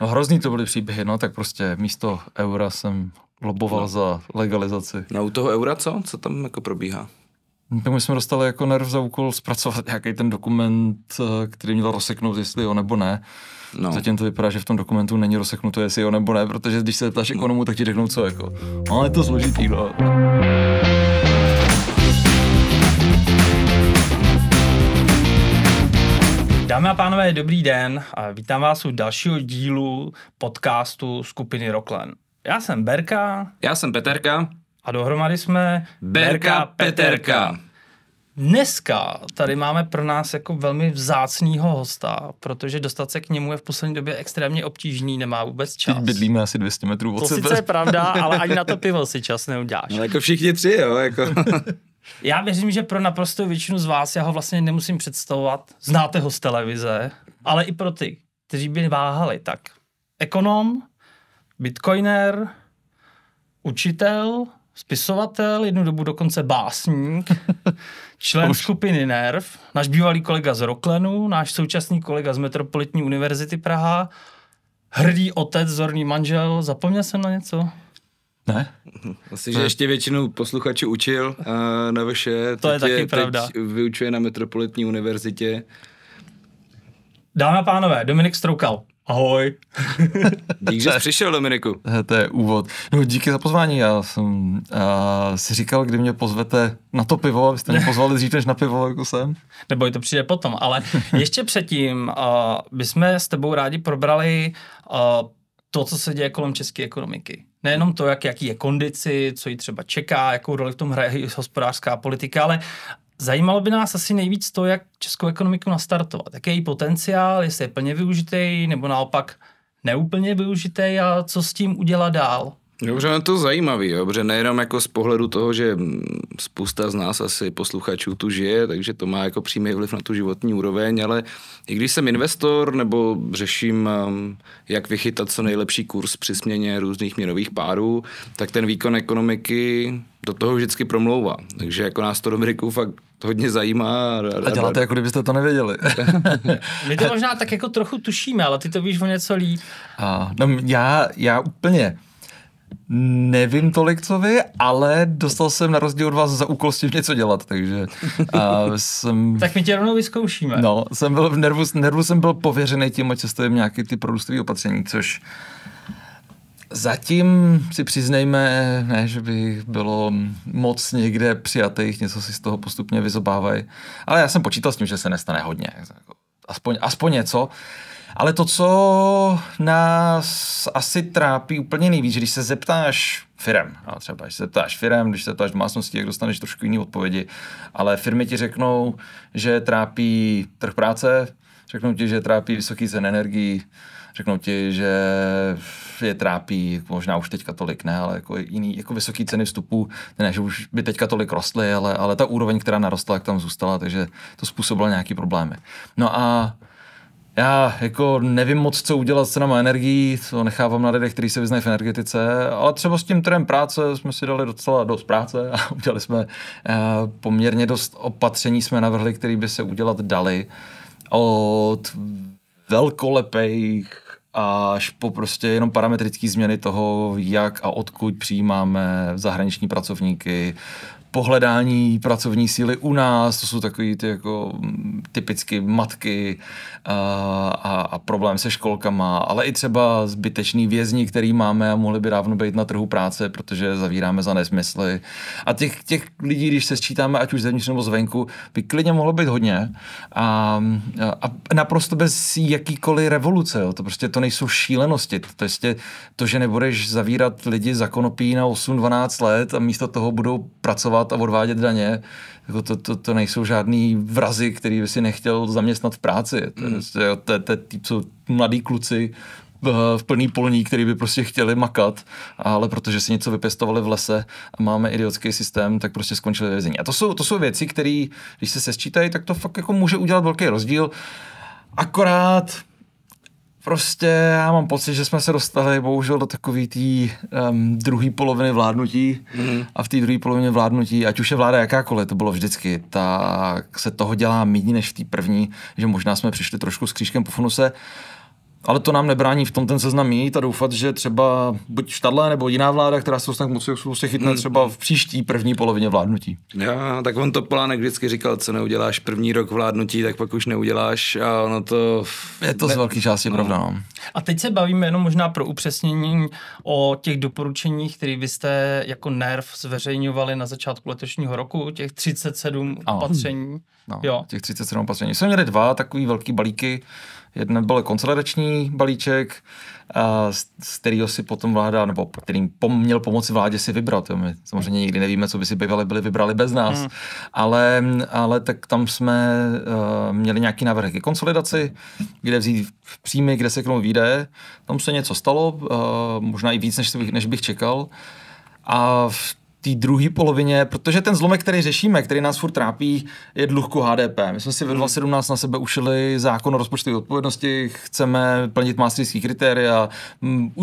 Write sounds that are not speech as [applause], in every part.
No hrozný to byly příběhy, no tak prostě místo eura jsem loboval no. za legalizaci. No u toho eura co? Co tam jako probíhá? Tak my jsme dostali jako nerv za úkol zpracovat nějaký ten dokument, eh, který měl rozseknout, jestli jo nebo ne. No. Zatím to vypadá, že v tom dokumentu není rozseknuto, jestli jo nebo ne, protože když se ptáš ekonomu, tak ti řeknou co jako. No, je to složitý, no. Dámy a pánové, dobrý den. Vítám vás u dalšího dílu podcastu skupiny Rocklen. Já jsem Berka. Já jsem Peterka. A dohromady jsme Berka, Berka Peterka. Peterka. Dneska tady máme pro nás jako velmi vzácného hosta, protože dostat se k němu je v poslední době extrémně obtížný, nemá vůbec čas. Teď bydlíme asi 200 metrů od to sebe. To sice je pravda, ale ani na to [laughs] pivo si čas neuděláš. No jako všichni tři, jo. Jako. [laughs] Já věřím, že pro naprostou většinu z vás, já ho vlastně nemusím představovat, znáte ho z televize, ale i pro ty, kteří by váhali, tak ekonom, bitcoiner, učitel, spisovatel, jednu dobu dokonce básník, [laughs] člen Už. skupiny NERV, náš bývalý kolega z Roklenu, náš současný kolega z Metropolitní univerzity Praha, hrdý otec, zorný manžel, zapomněl jsem na něco? Ne? Asi, že ještě většinu posluchačů učil a na vše. To je taky je, pravda. vyučuje na Metropolitní univerzitě. Dámy a pánové, Dominik Stroukal. Ahoj. [laughs] Dík, že jsi přišel, Dominiku. Eh, to je úvod. No, díky za pozvání. Já jsem a, eh, si říkal, kdy mě pozvete na to pivo, abyste mě pozvali dřív než na pivo, jako jsem. Nebo to přijde potom, ale [laughs] ještě předtím uh, eh, bychom s tebou rádi probrali uh, to, co se děje kolem české ekonomiky. Nejenom to, jak, jaký je kondici, co ji třeba čeká, jakou roli v tom hraje hospodářská politika, ale Zajímalo by nás asi nejvíc to, jak českou ekonomiku nastartovat. Jaký je její potenciál, jestli je plně využitý, nebo naopak neúplně využitý a co s tím udělat dál. Dobře, no to zajímavý, jo, protože nejenom jako z pohledu toho, že spousta z nás asi posluchačů tu žije, takže to má jako přímý vliv na tu životní úroveň, ale i když jsem investor nebo řeším, um, jak vychytat co nejlepší kurz při směně různých měnových párů, tak ten výkon ekonomiky do toho vždycky promlouvá. Takže jako nás to Dominiku fakt hodně zajímá. A děláte, jako kdybyste to nevěděli. [laughs] My to možná tak jako trochu tušíme, ale ty to víš o něco líp. A, no, já, já úplně Nevím tolik, co vy, ale dostal jsem na rozdíl od vás za úkol s tím něco dělat, takže a jsem... [laughs] tak my tě rovnou vyzkoušíme. No, jsem byl v nervu, nervu jsem byl pověřený tím, ať cestujeme nějaké ty produstové opatření, což zatím si přiznejme, ne, že by bylo moc někde přijatých, něco si z toho postupně vyzobávají, ale já jsem počítal s tím, že se nestane hodně. Jako aspoň, aspoň něco. Ale to, co nás asi trápí úplně nejvíc, když se zeptáš firem, a třeba když se zeptáš firem, když se zeptáš domácností, jak dostaneš trošku jiné odpovědi, ale firmy ti řeknou, že trápí trh práce, řeknou ti, že trápí vysoký cen energií, řeknou ti, že je trápí, možná už teďka tolik ne, ale jako jiný, jako vysoký ceny vstupů, ne, že už by teďka tolik rostly, ale, ale ta úroveň, která narostla, jak tam zůstala, takže to způsobilo nějaký problémy. No a já jako nevím moc, co udělat s cenama energií, to nechávám na lidech, kteří se vyznají v energetice, ale třeba s tím trem práce jsme si dali docela dost práce a [laughs] udělali jsme eh, poměrně dost opatření, jsme navrhli, které by se udělat dali od velkolepých až po prostě jenom parametrické změny toho, jak a odkud přijímáme zahraniční pracovníky, pohledání pracovní síly u nás, to jsou takový ty jako mm, typicky matky a, a, a problém se školkama, ale i třeba zbytečný vězni, který máme a mohli by dávno být na trhu práce, protože zavíráme za nesmysly. A těch, těch lidí, když se sčítáme, ať už zevnitř nebo zvenku, by klidně mohlo být hodně a, a, a naprosto bez jakýkoliv revoluce. Jo. To prostě to nejsou šílenosti. To, je to, že nebudeš zavírat lidi za konopí na 8-12 let a místo toho budou pracovat vydělávat a odvádět daně, jako to, to, to nejsou žádný vrazy, který by si nechtěl zaměstnat v práci. To jsou hmm. prostě, mladí kluci, v plný polní, který by prostě chtěli makat, ale protože si něco vypěstovali v lese a máme idiotský systém, tak prostě skončili vězení. A to jsou, to jsou věci, které, když se sesčítají, tak to fakt jako může udělat velký rozdíl. Akorát Prostě já mám pocit, že jsme se dostali bohužel do takové té um, druhé poloviny vládnutí mm-hmm. a v té druhé polovině vládnutí, ať už je vláda jakákoliv, to bylo vždycky, tak se toho dělá méně než v té první, že možná jsme přišli trošku s křížkem po funuse. Uh, ale to nám nebrání v tom ten seznam mít a doufat, že třeba buď tahle nebo jiná vláda, která se dostane k moci, se prostě chytne hmm. třeba v příští první polovině vládnutí. Já, tak on to Polánek vždycky říkal, co neuděláš první rok vládnutí, tak pak už neuděláš a ono to... Je to ne... z velký části no. pravda, no. A teď se bavíme jenom možná pro upřesnění o těch doporučeních, které vy jste jako nerv zveřejňovali na začátku letošního roku, těch 37 ano. opatření. No, jo. těch 37 opatření. Jsme měli dva takový velký balíky, Jeden byl konsolidační balíček, a z, z kterého si potom vláda, nebo kterým pom, měl pomoci vládě si vybrat. Jo. My samozřejmě nikdy nevíme, co by si bývali byli vybrali bez nás, hmm. ale, ale tak tam jsme uh, měli nějaký návrh ke konsolidaci, kde vzít příjmy, kde se k tomu výdaje. Tam se něco stalo, uh, možná i víc, než bych, než bych čekal. A v té druhé polovině, protože ten zlomek, který řešíme, který nás furt trápí, je dluhku HDP. My jsme si ve 2017 hmm. na sebe ušili zákon o rozpočtové odpovědnosti, chceme plnit maastrichtské kritéria,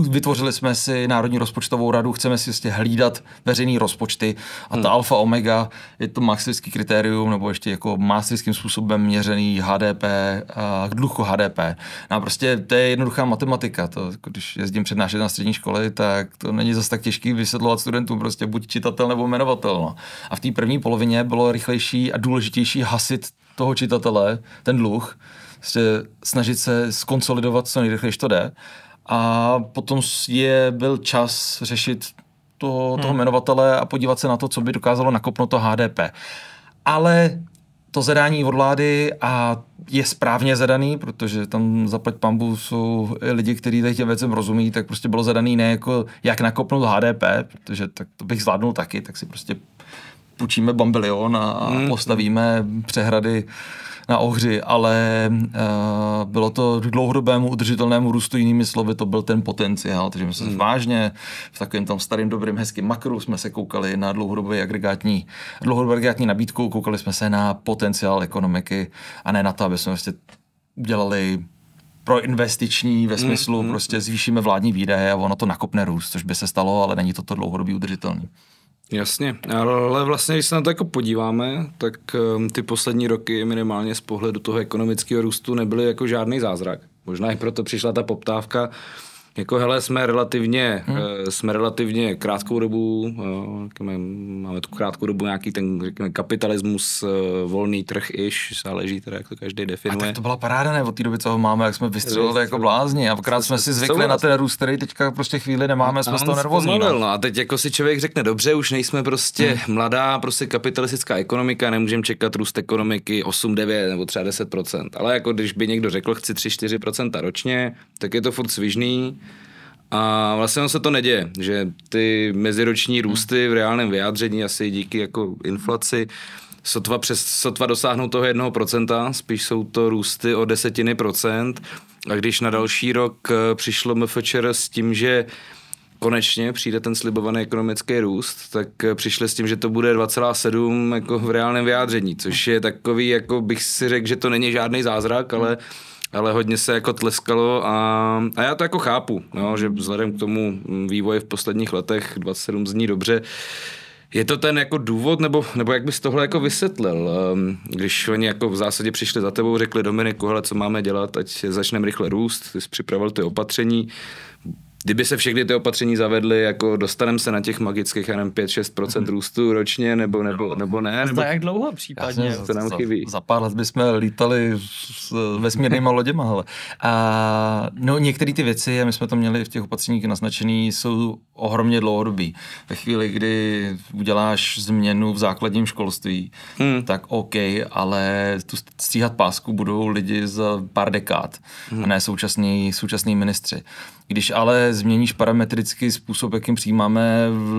vytvořili jsme si Národní rozpočtovou radu, chceme si vlastně hlídat veřejné rozpočty a ta hmm. alfa omega je to maastrichtský kritérium, nebo ještě jako maastrichtským způsobem měřený HDP a k dluhu HDP. No a prostě to je jednoduchá matematika. To, když jezdím přednášet na střední školy, tak to není zase tak těžký vysvětlovat studentům, prostě buď čítat jmenovatel nebo jmenovatel. No. A v té první polovině bylo rychlejší a důležitější hasit toho čitatele, ten dluh, prostě snažit se skonsolidovat co nejrychleji, to jde. A potom je byl čas řešit toho, toho hmm. jmenovatele a podívat se na to, co by dokázalo nakopnout to HDP. Ale to zadání od vlády a je správně zadaný, protože tam zaplať pambu jsou lidi, kteří tady těm věcem rozumí, tak prostě bylo zadaný ne jako jak nakopnout HDP, protože tak to bych zvládnul taky, tak si prostě půjčíme bambilion a hmm. postavíme přehrady na ohři, ale uh, bylo to k dlouhodobému udržitelnému růstu, jinými slovy, to byl ten potenciál. Takže my jsme hmm. vážně v takovém tam starém, dobrém, hezkém makru jsme se koukali na dlouhodobou agregátní, dlouhodobou agregátní nabídku, koukali jsme se na potenciál ekonomiky a ne na to, aby jsme vlastně dělali investiční ve hmm, smyslu mm, mm, prostě hmm. zvýšíme vládní výdaje a ono to nakopne růst, což by se stalo, ale není to to dlouhodobý udržitelný. Jasně, ale vlastně, když se na to jako podíváme, tak ehm, ty poslední roky minimálně z pohledu toho ekonomického růstu nebyly jako žádný zázrak. Možná i proto přišla ta poptávka, jako hele, jsme relativně, hmm. Eh, jsme relativně krátkou dobu, máme tu krátkou dobu nějaký ten řekněme, kapitalismus, eh, volný trh iš, záleží teda, jak to každý definuje. A tak to byla paráda, ne, od té doby, co ho máme, jak jsme vystřelili jako blázni. A pokrát jsme si zvykli na ten růst, který teďka prostě chvíli nemáme, jsme z toho nervózní. No. no. A teď jako si člověk řekne, dobře, už nejsme prostě hmm. mladá, prostě kapitalistická ekonomika, nemůžeme čekat růst ekonomiky 8, 9 nebo třeba 10%. Ale jako když by někdo řekl, chci 3-4% ročně, tak je to furt svižný a vlastně se to neděje, že ty meziroční hmm. růsty v reálném vyjádření asi díky jako inflaci sotva, přes, sotva dosáhnou toho jednoho procenta, spíš jsou to růsty o desetiny procent. A když na další rok eh, přišlo MFČR s tím, že konečně přijde ten slibovaný ekonomický růst, tak eh, přišli s tím, že to bude 2,7 jako v reálném vyjádření, což je takový, jako bych si řekl, že to není žádný zázrak, hmm. ale ale hodně se jako tleskalo a, a já to jako chápu, jo, že vzhledem k tomu mm, vývoji v posledních letech 27 zní dobře, je to ten jako důvod, nebo, nebo jak bys tohle jako vysvětlil, ehm, když oni jako v zásadě přišli za tebou, řekli Dominiku, hele, co máme dělat, ať začneme rychle růst, ty jsi připravil ty opatření, kdyby se všechny ty opatření zavedly, jako dostaneme se na těch magických, já 5-6% mm. růstu ročně, nebo, nebo, nebo ne? Nebo... Za jak dlouho případně? Jasně, to nám za, chybí. Za pár let bychom lítali s vesmírnýma loděma, ale. A, no některé ty věci, a my jsme to měli v těch opatřeních naznačený, jsou ohromně dlouhodobí. Ve chvíli, kdy uděláš změnu v základním školství, hmm. tak OK, ale tu stříhat pásku budou lidi za pár dekád, hmm. a ne současní, současný ministři. Když ale změníš parametrický způsob, jakým přijímáme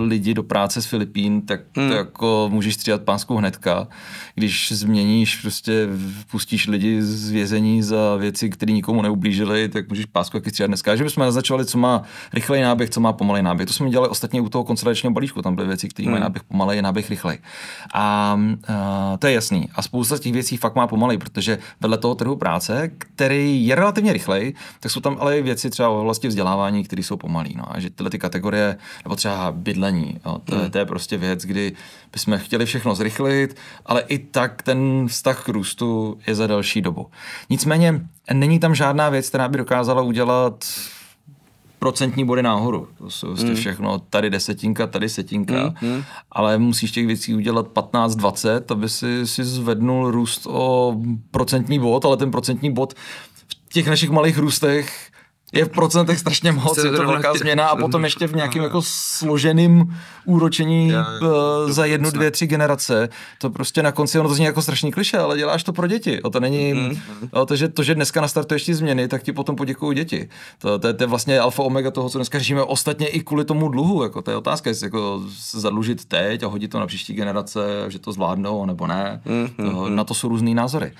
lidi do práce z Filipín, tak hmm. to jako můžeš střídat pánskou hnedka. Když změníš, prostě pustíš lidi z vězení za věci, které nikomu neublížily, tak můžeš pásku jaký střídat dneska. Že bychom naznačovali, co má rychlej náběh, co má pomalej náběh. To jsme dělali ostatně u toho konsolidačního balíčku, tam byly věci, které hmm. mají náběh pomalej, náběh rychlej. A, a to je jasný. A spousta těch věcí fakt má pomalej, protože vedle toho trhu práce, který je relativně rychlej, tak jsou tam ale i věci třeba v oblasti vzdělávání, které jsou pomalí. No. A že tyhle ty kategorie, nebo třeba bydlení, jo, to, mm. to je prostě věc, kdy bychom chtěli všechno zrychlit, ale i tak ten vztah k růstu je za další dobu. Nicméně není tam žádná věc, která by dokázala udělat procentní body nahoru. To jsou vlastně mm. všechno tady desetinka, tady setinka, mm. ale musíš těch věcí udělat 15-20, aby si, si zvednul růst o procentní bod, ale ten procentní bod v těch našich malých růstech je v procentech strašně moc, je to velká změna a potom ještě v nějakým jako složeným úročení eh, za jednu, dvě, tři generace. To prostě na konci, ono to zní jako strašný kliše, ale děláš to pro děti. O to není, mhm. o to, že, to, že dneska nastartuješ ty změny, tak ti potom poděkují děti. To, to, je, to je vlastně alfa omega toho, co dneska řešíme. Ostatně i kvůli tomu dluhu, jako to je otázka, jestli jako se zadlužit teď a hodit to na příští generace, že to zvládnou, nebo ne. Mhm. to, na to jsou různý názory.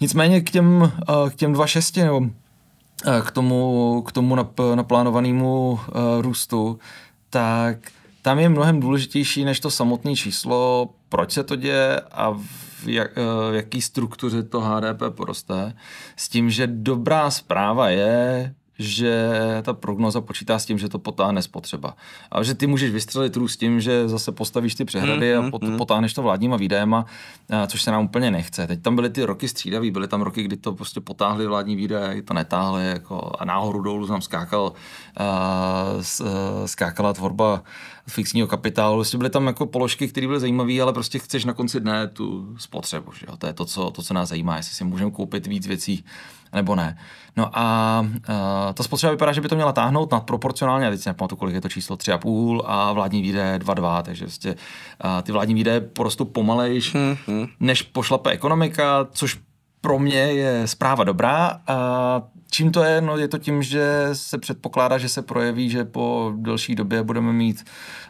Nicméně k těm, eh, k těm 2.6 nebo Eh, k tomu, k tomu nap, naplánovanému uh, růstu, tak tam je mnohem důležitější než to samotné číslo, proč se to děje a v, jak, eh, v jaký struktuře to HDP poroste, s tím, že dobrá zpráva je, že ta prognoza počítá s tím, že to potáhne spotřeba. A že ty můžeš vystřelit růst tím, že zase postavíš ty přehrady mm, a mm-hmm, pot, mm. potáhneš to vládníma výdajema, což se nám úplně nechce. Teď tam byly ty roky střídavý, byly tam roky, kdy to prostě potáhly vládní výdaje, to netáhly jako a nahoru dolů nám skákal, a e, skákala tvorba fixního kapitálu. Vlastně byly tam jako položky, které byly zajímavé, ale prostě chceš na konci dne tu spotřebu. Že jo? To je to co, to, co nás zajímá, jestli si můžeme koupit víc věcí nebo ne. No a uh, ta spotřeba vypadá, že by to měla táhnout nadproporcionálně, teď si nepamatuju, kolik je to číslo 3,5 a vládní výdaje 2,2, takže vlastně, uh, ty vládní výdaje porostou pomalejš, hmm, hmm. než pošlape ekonomika, což pro mě je zpráva dobrá Uh, Čím to je? No je to tím, že se předpokládá, že se projeví, že po delší době budeme mít,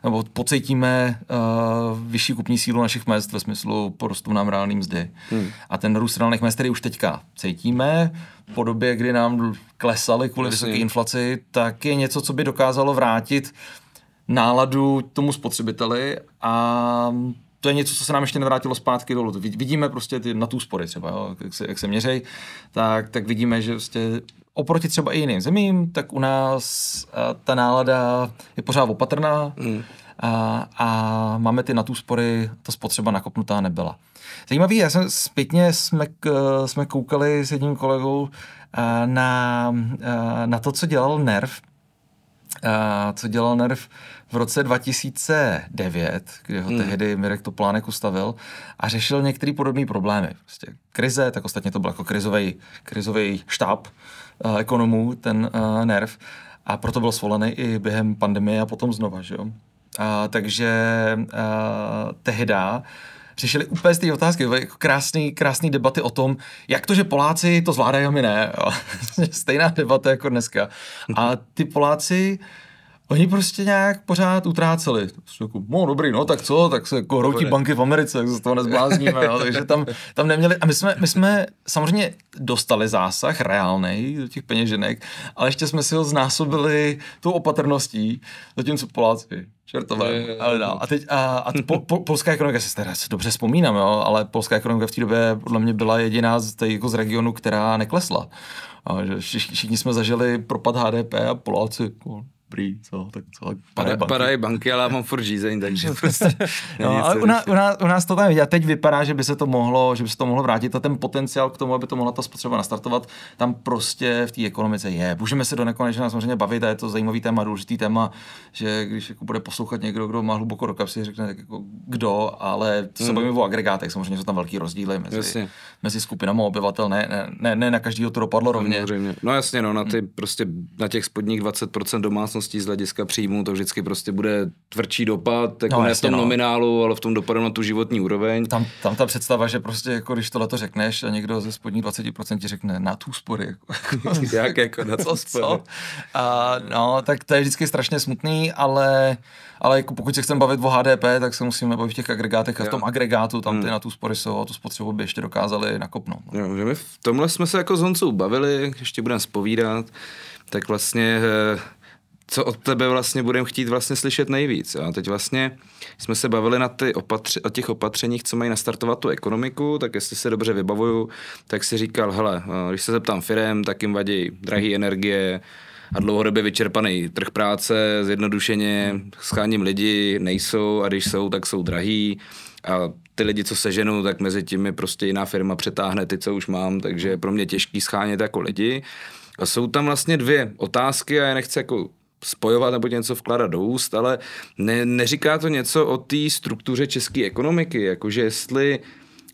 nebo pocítíme uh, vyšší kupní sílu našich mest ve smyslu porostu nám reálný mzdy. Hmm. A ten růst reálných mest, který už teďka cítíme, po době, kdy nám klesaly kvůli Jasně. vysoké inflaci, tak je něco, co by dokázalo vrátit náladu tomu spotřebiteli a to je něco, co se nám ještě nevrátilo zpátky dolů. Vidíme prostě ty, na tu spory třeba, jo, jak, se, jak se měřej, tak, tak vidíme, že prostě oproti třeba i jiným zemím, tak u nás a, eh, ta nálada je pořád opatrná mm. a, a máme ty na tu spory, ta spotřeba nakopnutá nebyla. Zajímavý, já jsem zpětně jsme, k, eh, jsme koukali s jedním kolegou a, eh, na, a, na to, co dělal NERV, a, co dělal NERV v roce 2009, kdy ho hmm. tehdy Mirek Toplánek ustavil a řešil některé podobné problémy. Prostě krize, tak ostatně to byl jako krizový, krizový štáb uh, ekonomů, ten uh, nerv. A proto byl svolený i během pandemie a potom znova, že jo? A, takže a, eh, tehda řešili úplně z té otázky, jako krásný, krásný debaty o tom, jak to, že Poláci to zvládají a my ne. [laughs] Stejná debata jako dneska. A ty Poláci Oni prostě nějak pořád utráceli. Prostě jako, no dobrý, no tak co, tak se jako hroutí banky v Americe, jak se z toho nezblázníme. no, [laughs] takže tam, tam neměli, a my jsme, my jsme samozřejmě dostali zásah reálný do těch peněženek, ale ještě jsme si ho znásobili tou opatrností, zatímco Poláci čertové. Ale dál. A teď, a, a po, po, polská ekonomika, si teda dobře vzpomínám, jo, ale polská ekonomika v té době podle mě byla jediná z, tý, jako z regionu, která neklesla. A, že všichni jsme zažili propad HDP a Poláci jako, prý, co, tak co, padají banky. Padají banky, ale já mám furt řízení, [laughs] takže prostě, prostě- [laughs] no, ale u, nás, u, nás, u, nás, to tam vidět. Teď vypadá, že by se to mohlo, že by se to mohlo vrátit a ten potenciál k tomu, aby to mohla ta spotřeba nastartovat, tam prostě v té ekonomice je. Můžeme se do nekonečna samozřejmě bavit a je to zajímavý téma, důležitý téma, že když jako bude poslouchat někdo, kdo má hluboko do kapsy, řekne tak jako kdo, ale to se hmm. bavíme o agregátech, samozřejmě jsou tam velký rozdíly mezi, jasně. mezi skupinami obyvatel, ne, ne, ne, ne, na každého to dopadlo rovně. No jasně, no, na, ty, hmm. prostě, na těch spodních 20% domácností společnosti z hlediska příjmu to vždycky prostě bude tvrdší dopad, jako no, ne v tom no. nominálu, ale v tom dopadu na tu životní úroveň. Tam, tam ta představa, že prostě jako když tohle to řekneš a někdo ze spodní 20% řekne na tu spory. Jako, [laughs] Jak jako na to spory? Co? A, no, tak to je vždycky strašně smutný, ale, ale jako pokud se chceme bavit o HDP, tak se musíme bavit v těch agregátech a v tom agregátu tam hmm. ty hmm. na tu spory jsou a tu spotřebu by ještě dokázali nakopnout. No. Jo, že my v tomhle jsme se jako s Honcou bavili, ještě budeme spovídat, tak vlastně eh, co od tebe vlastně budeme chtít vlastně slyšet nejvíc. A teď vlastně jsme se bavili na ty opatře- o těch opatřeních, co mají nastartovat tu ekonomiku, tak jestli se dobře vybavuju, tak si říkal, hele, eh, když se zeptám firem, tak jim vadí drahý energie, a dlouhodobě vyčerpaný trh práce, zjednodušeně scháním lidi, nejsou a když jsou, tak jsou drahý a ty lidi, co se ženou, tak mezi tím prostě jiná firma přetáhne ty, co už mám, takže je pro mě těžký schánět jako lidi. A jsou tam vlastně dvě otázky a já nechci jako spojovat nebo něco vkládat do úst, ale ne, neříká to něco o té struktuře české ekonomiky, jakože jestli uh,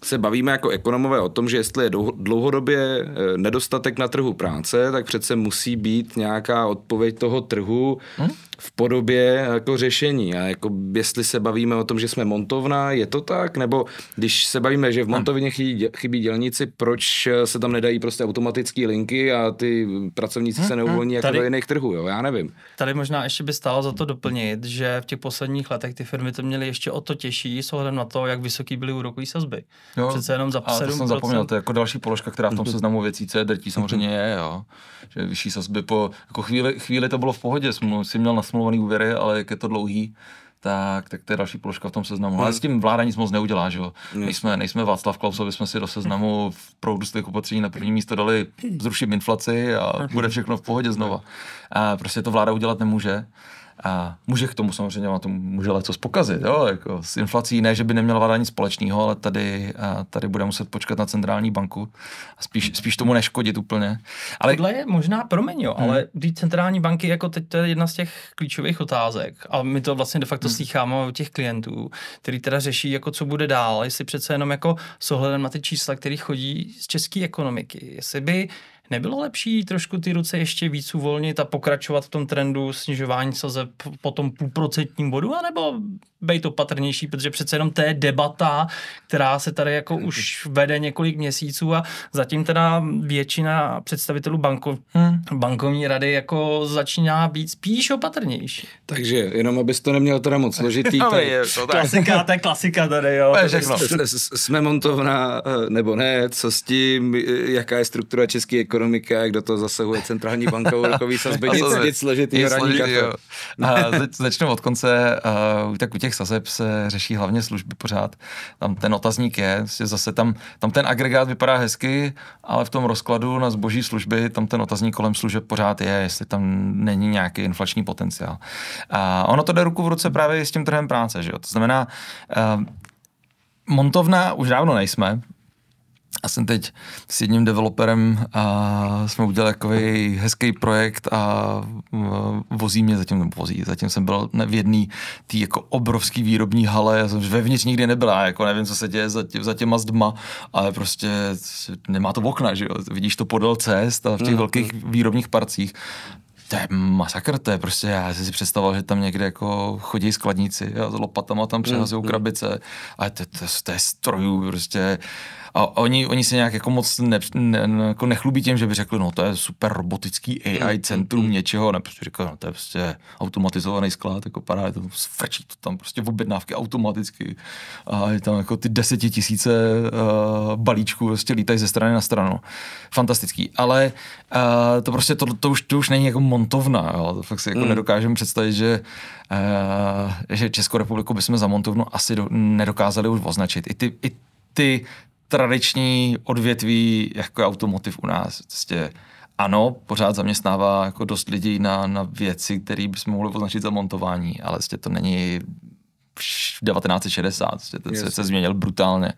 se bavíme jako ekonomové o tom, že jestli je dlouhodobě eh, nedostatek na trhu práce, tak přece musí být nějaká odpověď toho trhu hm? v podobě jako řešení. A jako jestli se bavíme o tom, že jsme montovna, je to tak? Nebo když se bavíme, že v hm. montovně chybí, chybí dělníci, proč eh, se tam nedají prostě automatické linky a ty pracovníci hm, se neuvolní jako tady, do jiných trhů? Jo? Já nevím. Tady možná ještě by stálo za to doplnit, že v těch posledních letech ty firmy to měly ještě o to těžší s ohledem na to, jak vysoký byly úrokové sazby. Jo, Přece jenom za 7%. to jsem zapomněl, to je jako další položka, která v tom mhm. seznamu věcí, co je drtí, samozřejmě je, jo. Že vyšší sazby po, jako chvíli, chvíli to bylo v pohodě, si měl nasmluvaný úvěry, ale jak je to dlouhý, tak, tak to je další položka v tom seznamu. Ale mhm. s tím vláda nic moc neudělá, že jo. Nejsme, nejsme Václav Klaus, aby jsme si do seznamu v proudu z těch opatření na první místo dali zrušit inflaci a mhm. bude všechno v pohodě znova. A prostě to vláda udělat nemůže. A může k tomu samozřejmě, to může leco pokazit. Jo? Jako s inflací ne, že by neměla vláda nic společného, ale tady, tady bude muset počkat na centrální banku a spíš, spíš tomu neškodit úplně. Ale... Tohle je možná, promiň, jo, hmm. ale když centrální banky, jako teď to je jedna z těch klíčových otázek a my to vlastně de facto hmm. slycháme od těch klientů, který teda řeší, jako co bude dál, jestli přece jenom jako s ohledem na ty čísla, které chodí z české ekonomiky, jestli by Nebylo lepší trošku ty ruce ještě víc uvolnit a pokračovat v tom trendu snižování sazeb po tom půlprocentním bodu, anebo být opatrnější, protože přece jenom to je debata, která se tady jako hmm. už vede několik měsíců a zatím teda většina představitelů banko, hmm. bankovní rady jako začíná být spíš opatrnější. Takže jenom, abys to neměl teda moc složitý. [laughs] Ale je to tak. Klasika, to je klasika tady, jo. Jsme montovna, eh, nebo ne, co s tím, eh, jaká je struktura české ekonomiky a jak do toho zasahuje centrální banka úrokový sazby, [laughs] nic, nic složitý, složitý jo. A začnu od konce, uh, tak u těch těch sazeb se řeší hlavně služby pořád. Tam ten otazník je, zase tam, tam ten agregát vypadá hezky, ale v tom rozkladu na zboží služby tam ten otazník kolem služeb pořád je, jestli tam není nějaký inflační potenciál. A ono to jde ruku v ruce právě s tím trhem práce, že jo? To znamená, eh, montovna už dávno nejsme, já jsem teď s jedním developerem a jsme udělali takový hezký projekt a vozí mě zatím, nebo vozí, zatím jsem byl v jedné té jako obrovský výrobní hale, já jsem vevnitř nikdy nebyla, jako nevím, co se děje za, tě, za těma zdma, ale prostě nemá to okna, že jo? vidíš to podél cest a v těch mm. velkých výrobních parcích to je masakr, to je prostě, já jsem si představoval, že tam někde jako chodí skladníci a s lopatama tam přehazují mm. krabice, ale to, to, to je strojů prostě a oni, oni se nějak jako moc ne, ne, jako nechlubí tím, že by řekli, no to je super robotický AI mm, mm, centrum mm. něčeho, ne, prostě říkají, no to je prostě automatizovaný sklad, jako padá, to frčí to tam prostě v objednávky automaticky a je tam jako ty desetitisíce uh, balíčků prostě lítají ze strany na stranu. Fantastický, ale uh, to prostě, to, to, už, to už není jako montovna, jo, to fakt si jako mm. nedokážeme představit, že uh, že Českou republiku bychom za montovnu asi do, nedokázali už označit. I ty, i ty tradiční odvětví, jako automotiv u nás. Prostě ano, pořád zaměstnává jako dost lidí na, na věci, které bychom mohli označit za montování, ale vlastně to není 1960, prostě ten se, se změnil brutálně.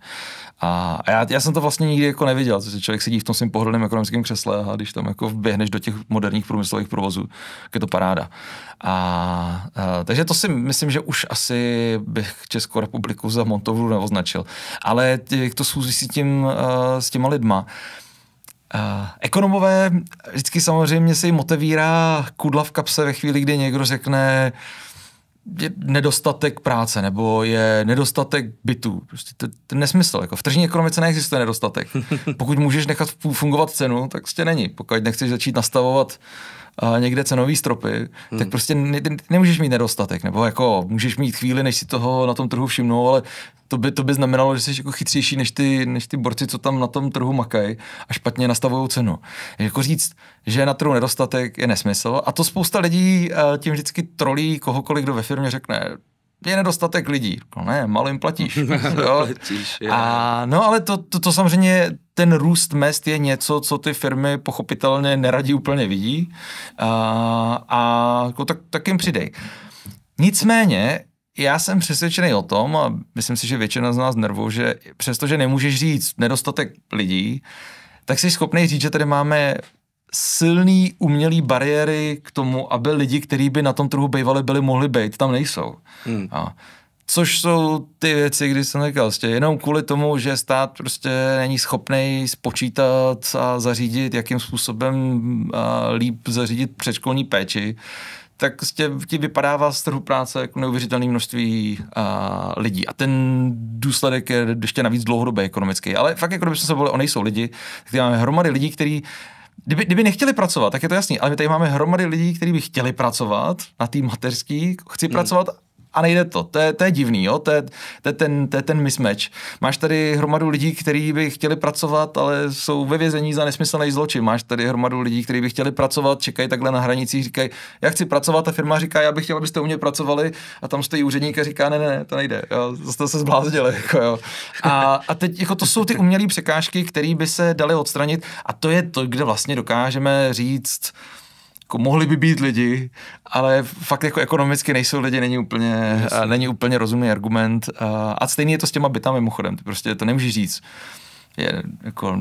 A, a já, já, jsem to vlastně nikdy jako neviděl, že člověk sedí v tom svým pohodlném ekonomickém křesle a když tam jako běhneš do těch moderních průmyslových provozů, tak je to paráda. A, a, takže to si myslím, že už asi bych Českou republiku za Montovlu neoznačil. Ale jak to souvisí tím, eh, s těma lidma, Uh, ekonomové vždycky samozřejmě se jim otevírá kudla v kapse ve chvíli, kdy někdo řekne, uh, je nedostatek práce nebo je nedostatek bytů. Prostě to, to je nesmysl. Jako v tržní ekonomice neexistuje nedostatek. [laughs] Pokud můžeš nechat fungovat cenu, tak prostě není. Pokud nechceš začít nastavovat uh, někde cenový stropy, hmm. tak prostě ne, nemůžeš mít nedostatek, nebo jako můžeš mít chvíli, než si toho na tom trhu všimnou, ale to by, to by znamenalo, že jsi jako chytřejší než ty, než ty borci, co tam na tom trhu makají a špatně nastavují cenu. Jako říct, že na trhu nedostatek je nesmysl a to spousta lidí eh, tím vždycky trolí kohokoliv, kdo ve firmě řekne, je nedostatek lidí. No ne, malým platíš. [laughs] jo. platíš A, no ale to, to, to samozřejmě, ten růst mest je něco, co ty firmy pochopitelně neradi úplně vidí. A, a jako tak, tak jim přidej. Nicméně, já jsem přesvědčený o tom, a myslím si, že většina z nás nervou, že přestože nemůžeš říct nedostatek lidí, tak jsi schopný říct, že tady máme silný umělý bariéry k tomu, aby lidi, kteří by na tom trhu bývali byli, mohli být, tam nejsou. Hmm. A, což jsou ty věci, kdy jsem říkal, prostě jenom kvůli tomu, že stát prostě není schopný spočítat a zařídit, jakým způsobem a líp zařídit předškolní péči, tak prostě ti vypadává z trhu práce jako neuvěřitelné množství a, lidí. A ten důsledek je ještě navíc dlouhodobě ekonomický. Ale fakt, jako kdybychom se bavili o nejsou lidi, tak máme hromady lidí, kteří Kdyby, kdyby nechtěli pracovat, tak je to jasný, ale my tady máme hromady lidí, kteří by chtěli pracovat na tým mateřský, chci hmm. pracovat a nejde to. To je, to je divný, jo? To, je, to, je ten, to je ten mismatch. Máš tady hromadu lidí, kteří by chtěli pracovat, ale jsou ve vězení za nesmyslný zločin. Máš tady hromadu lidí, kteří by chtěli pracovat, čekají takhle na hranicích, říkají, já chci pracovat, a firma říká, já bych chtěl, abyste u mě pracovali, a tam stojí úředník a říká, ne, ne, ne to nejde, jo? zase se zbláznili. Jako, jo? A, a teď jako to jsou ty umělé překážky, které by se daly odstranit, a to je to, kde vlastně dokážeme říct, jako mohli by být lidi, ale fakt jako ekonomicky nejsou lidi, není úplně, Myslím. Eh, není úplně rozumný argument. Eh, a stejně je to s těma bytami mimochodem, ty prostě to nemůžeš říct. Je, jako,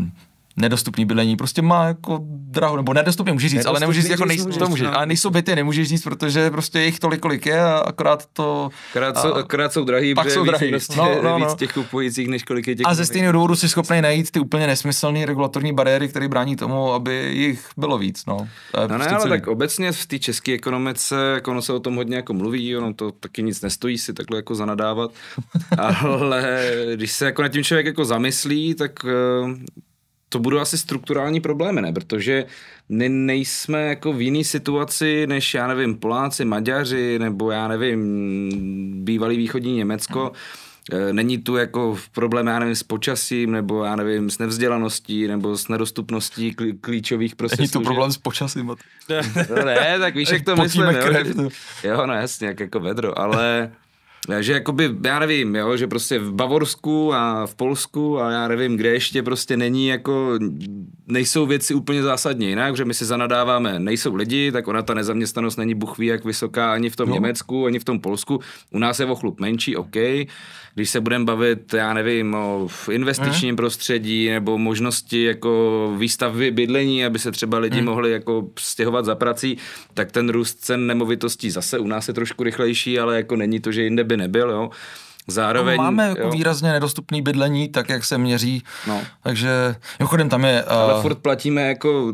nedostupný bydlení, prostě má jako drahu, nebo nedostupný může říct, ale nemůže říct, jako nejsou, to může, no. ale nejsou byty, nemůžeš říct, protože prostě jich tolik, kolik je a akorát to... Akorát, a, krát akorát jsou drahý, pak jsou drahý. Víc, no, no, víc no. těch kupujících, než kolik je těch A ze stejného důvodu si schopný najít ty úplně nesmyslné regulatorní bariéry, které brání tomu, aby jich bylo víc. No, no ne, prostě ale celý. tak obecně v té české ekonomice, jako ono se o tom hodně jako mluví, ono to taky nic nestojí si takhle jako zanadávat, [laughs] ale když se jako nad tím člověk jako zamyslí, tak eh, to budou asi strukturální problémy, ne? Protože my nejsme jako v jiné situaci než, já nevím, Poláci, Maďaři, nebo já nevím, bývalý východní Německo. Eh, není tu jako problém, já nevím, s počasím, nebo já nevím, s nevzdělaností, nebo s nedostupností klíčových prostě Není tu služeb. problém s počasím. [laughs] no ne, tak víš, jak to Potíme myslím. jo, no. no jasně, jak jako vedro, ale že jakoby, já nevím, jo, že prostě v Bavorsku a v Polsku a já nevím, kde ještě prostě není jako nejsou věci úplně zásadně jinak, že my si zanadáváme, nejsou lidi, tak ona ta nezaměstnanost není buchví jak vysoká ani v tom no. Německu, ani v tom Polsku. U nás je chlup menší, OK. Když se budeme bavit, já nevím, o investičním mm. prostředí nebo možnosti jako výstavby bydlení, aby se třeba lidi mm. mohli jako stěhovat za prací, tak ten růst cen nemovitostí zase u nás je trošku rychlejší, ale jako není to, že jinde by nebyl, jo. Zároveň, jako Máme jako jo. výrazně nedostupný bydlení, tak jak se měří, no. takže mimochodem tam je... Uh... Ale furt platíme jako,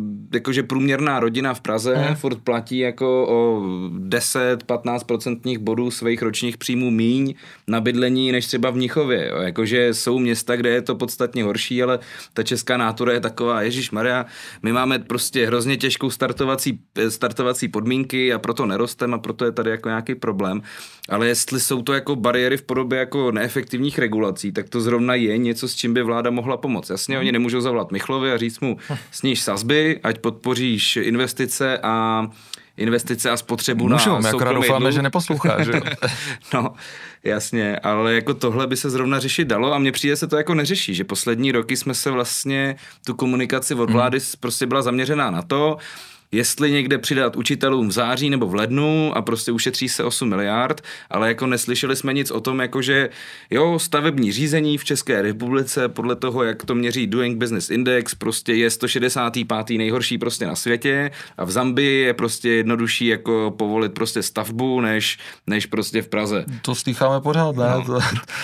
že průměrná rodina v Praze, hmm. furt platí jako o 10-15% bodů svých ročních příjmů míň na bydlení, než třeba v Nichově. Jakože jsou města, kde je to podstatně horší, ale ta česká nátura je taková, Ježíš Maria, my máme prostě hrozně těžkou startovací, eh, startovací podmínky a proto nerostem a proto je tady jako nějaký problém. Ale jestli jsou to jako bariéry v podobě jako neefektivních regulací, tak to zrovna je něco, s čím by vláda mohla pomoct. Jasně, oni nemůžou zavolat Michlovi a říct mu, [laughs] sníž sazby, ať podpoříš investice a investice a spotřebu Můžu, na Můžou, doufáme, že neposlouchá, že [laughs] No, jasně, ale jako tohle by se zrovna řešit dalo a mně přijde se to jako neřeší, že poslední roky jsme se vlastně tu komunikaci od mhm. vlády mm. prostě byla zaměřená na to, jestli někde přidat učitelům v září nebo v lednu a prostě ušetří se 8 miliard, ale jako neslyšeli jsme nic o tom, jako že jo, stavební řízení v České republice podle toho, jak to měří Doing Business Index, prostě je 165. nejhorší prostě na světě a v Zambii je prostě jednodušší jako povolit prostě stavbu, než, než prostě v Praze. To slycháme pořád, ne? No,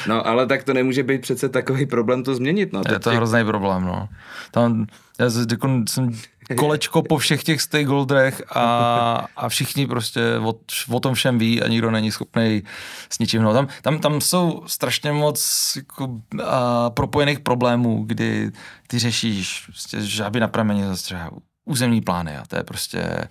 no ale tak to nemůže být přece takový problém to změnit. No. Je to, to hrozný problém, no. Tam já jako jsem kolečko po všech těch stakeholderech a, a všichni prostě o, o tom všem ví a nikdo není schopný s ničím. No, tam, tam, tam jsou strašně moc jako, a, propojených problémů, kdy ty řešíš prostě žáby na prameni zastřehu, územní plány a to je prostě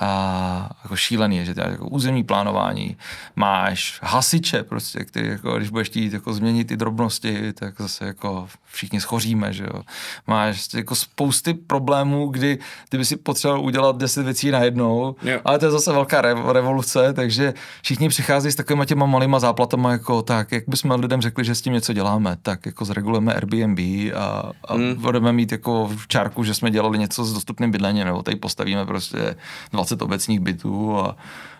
a jako šílený, že děláš jako územní plánování, máš hasiče prostě, který jako, když budeš chtít jako změnit ty drobnosti, tak zase jako všichni schoříme, že jo. Máš prostě jako spousty problémů, kdy ty by si potřeboval udělat deset věcí najednou, jo. ale to je zase velká revoluce, takže všichni přichází s takovými těma malýma záplatama, jako tak, jak bychom lidem řekli, že s tím něco děláme, tak jako zregulujeme Airbnb a, a hmm. budeme mít jako v čárku, že jsme dělali něco s dostupným bydlením, nebo tady postavíme prostě 20 20 obecních bytů a,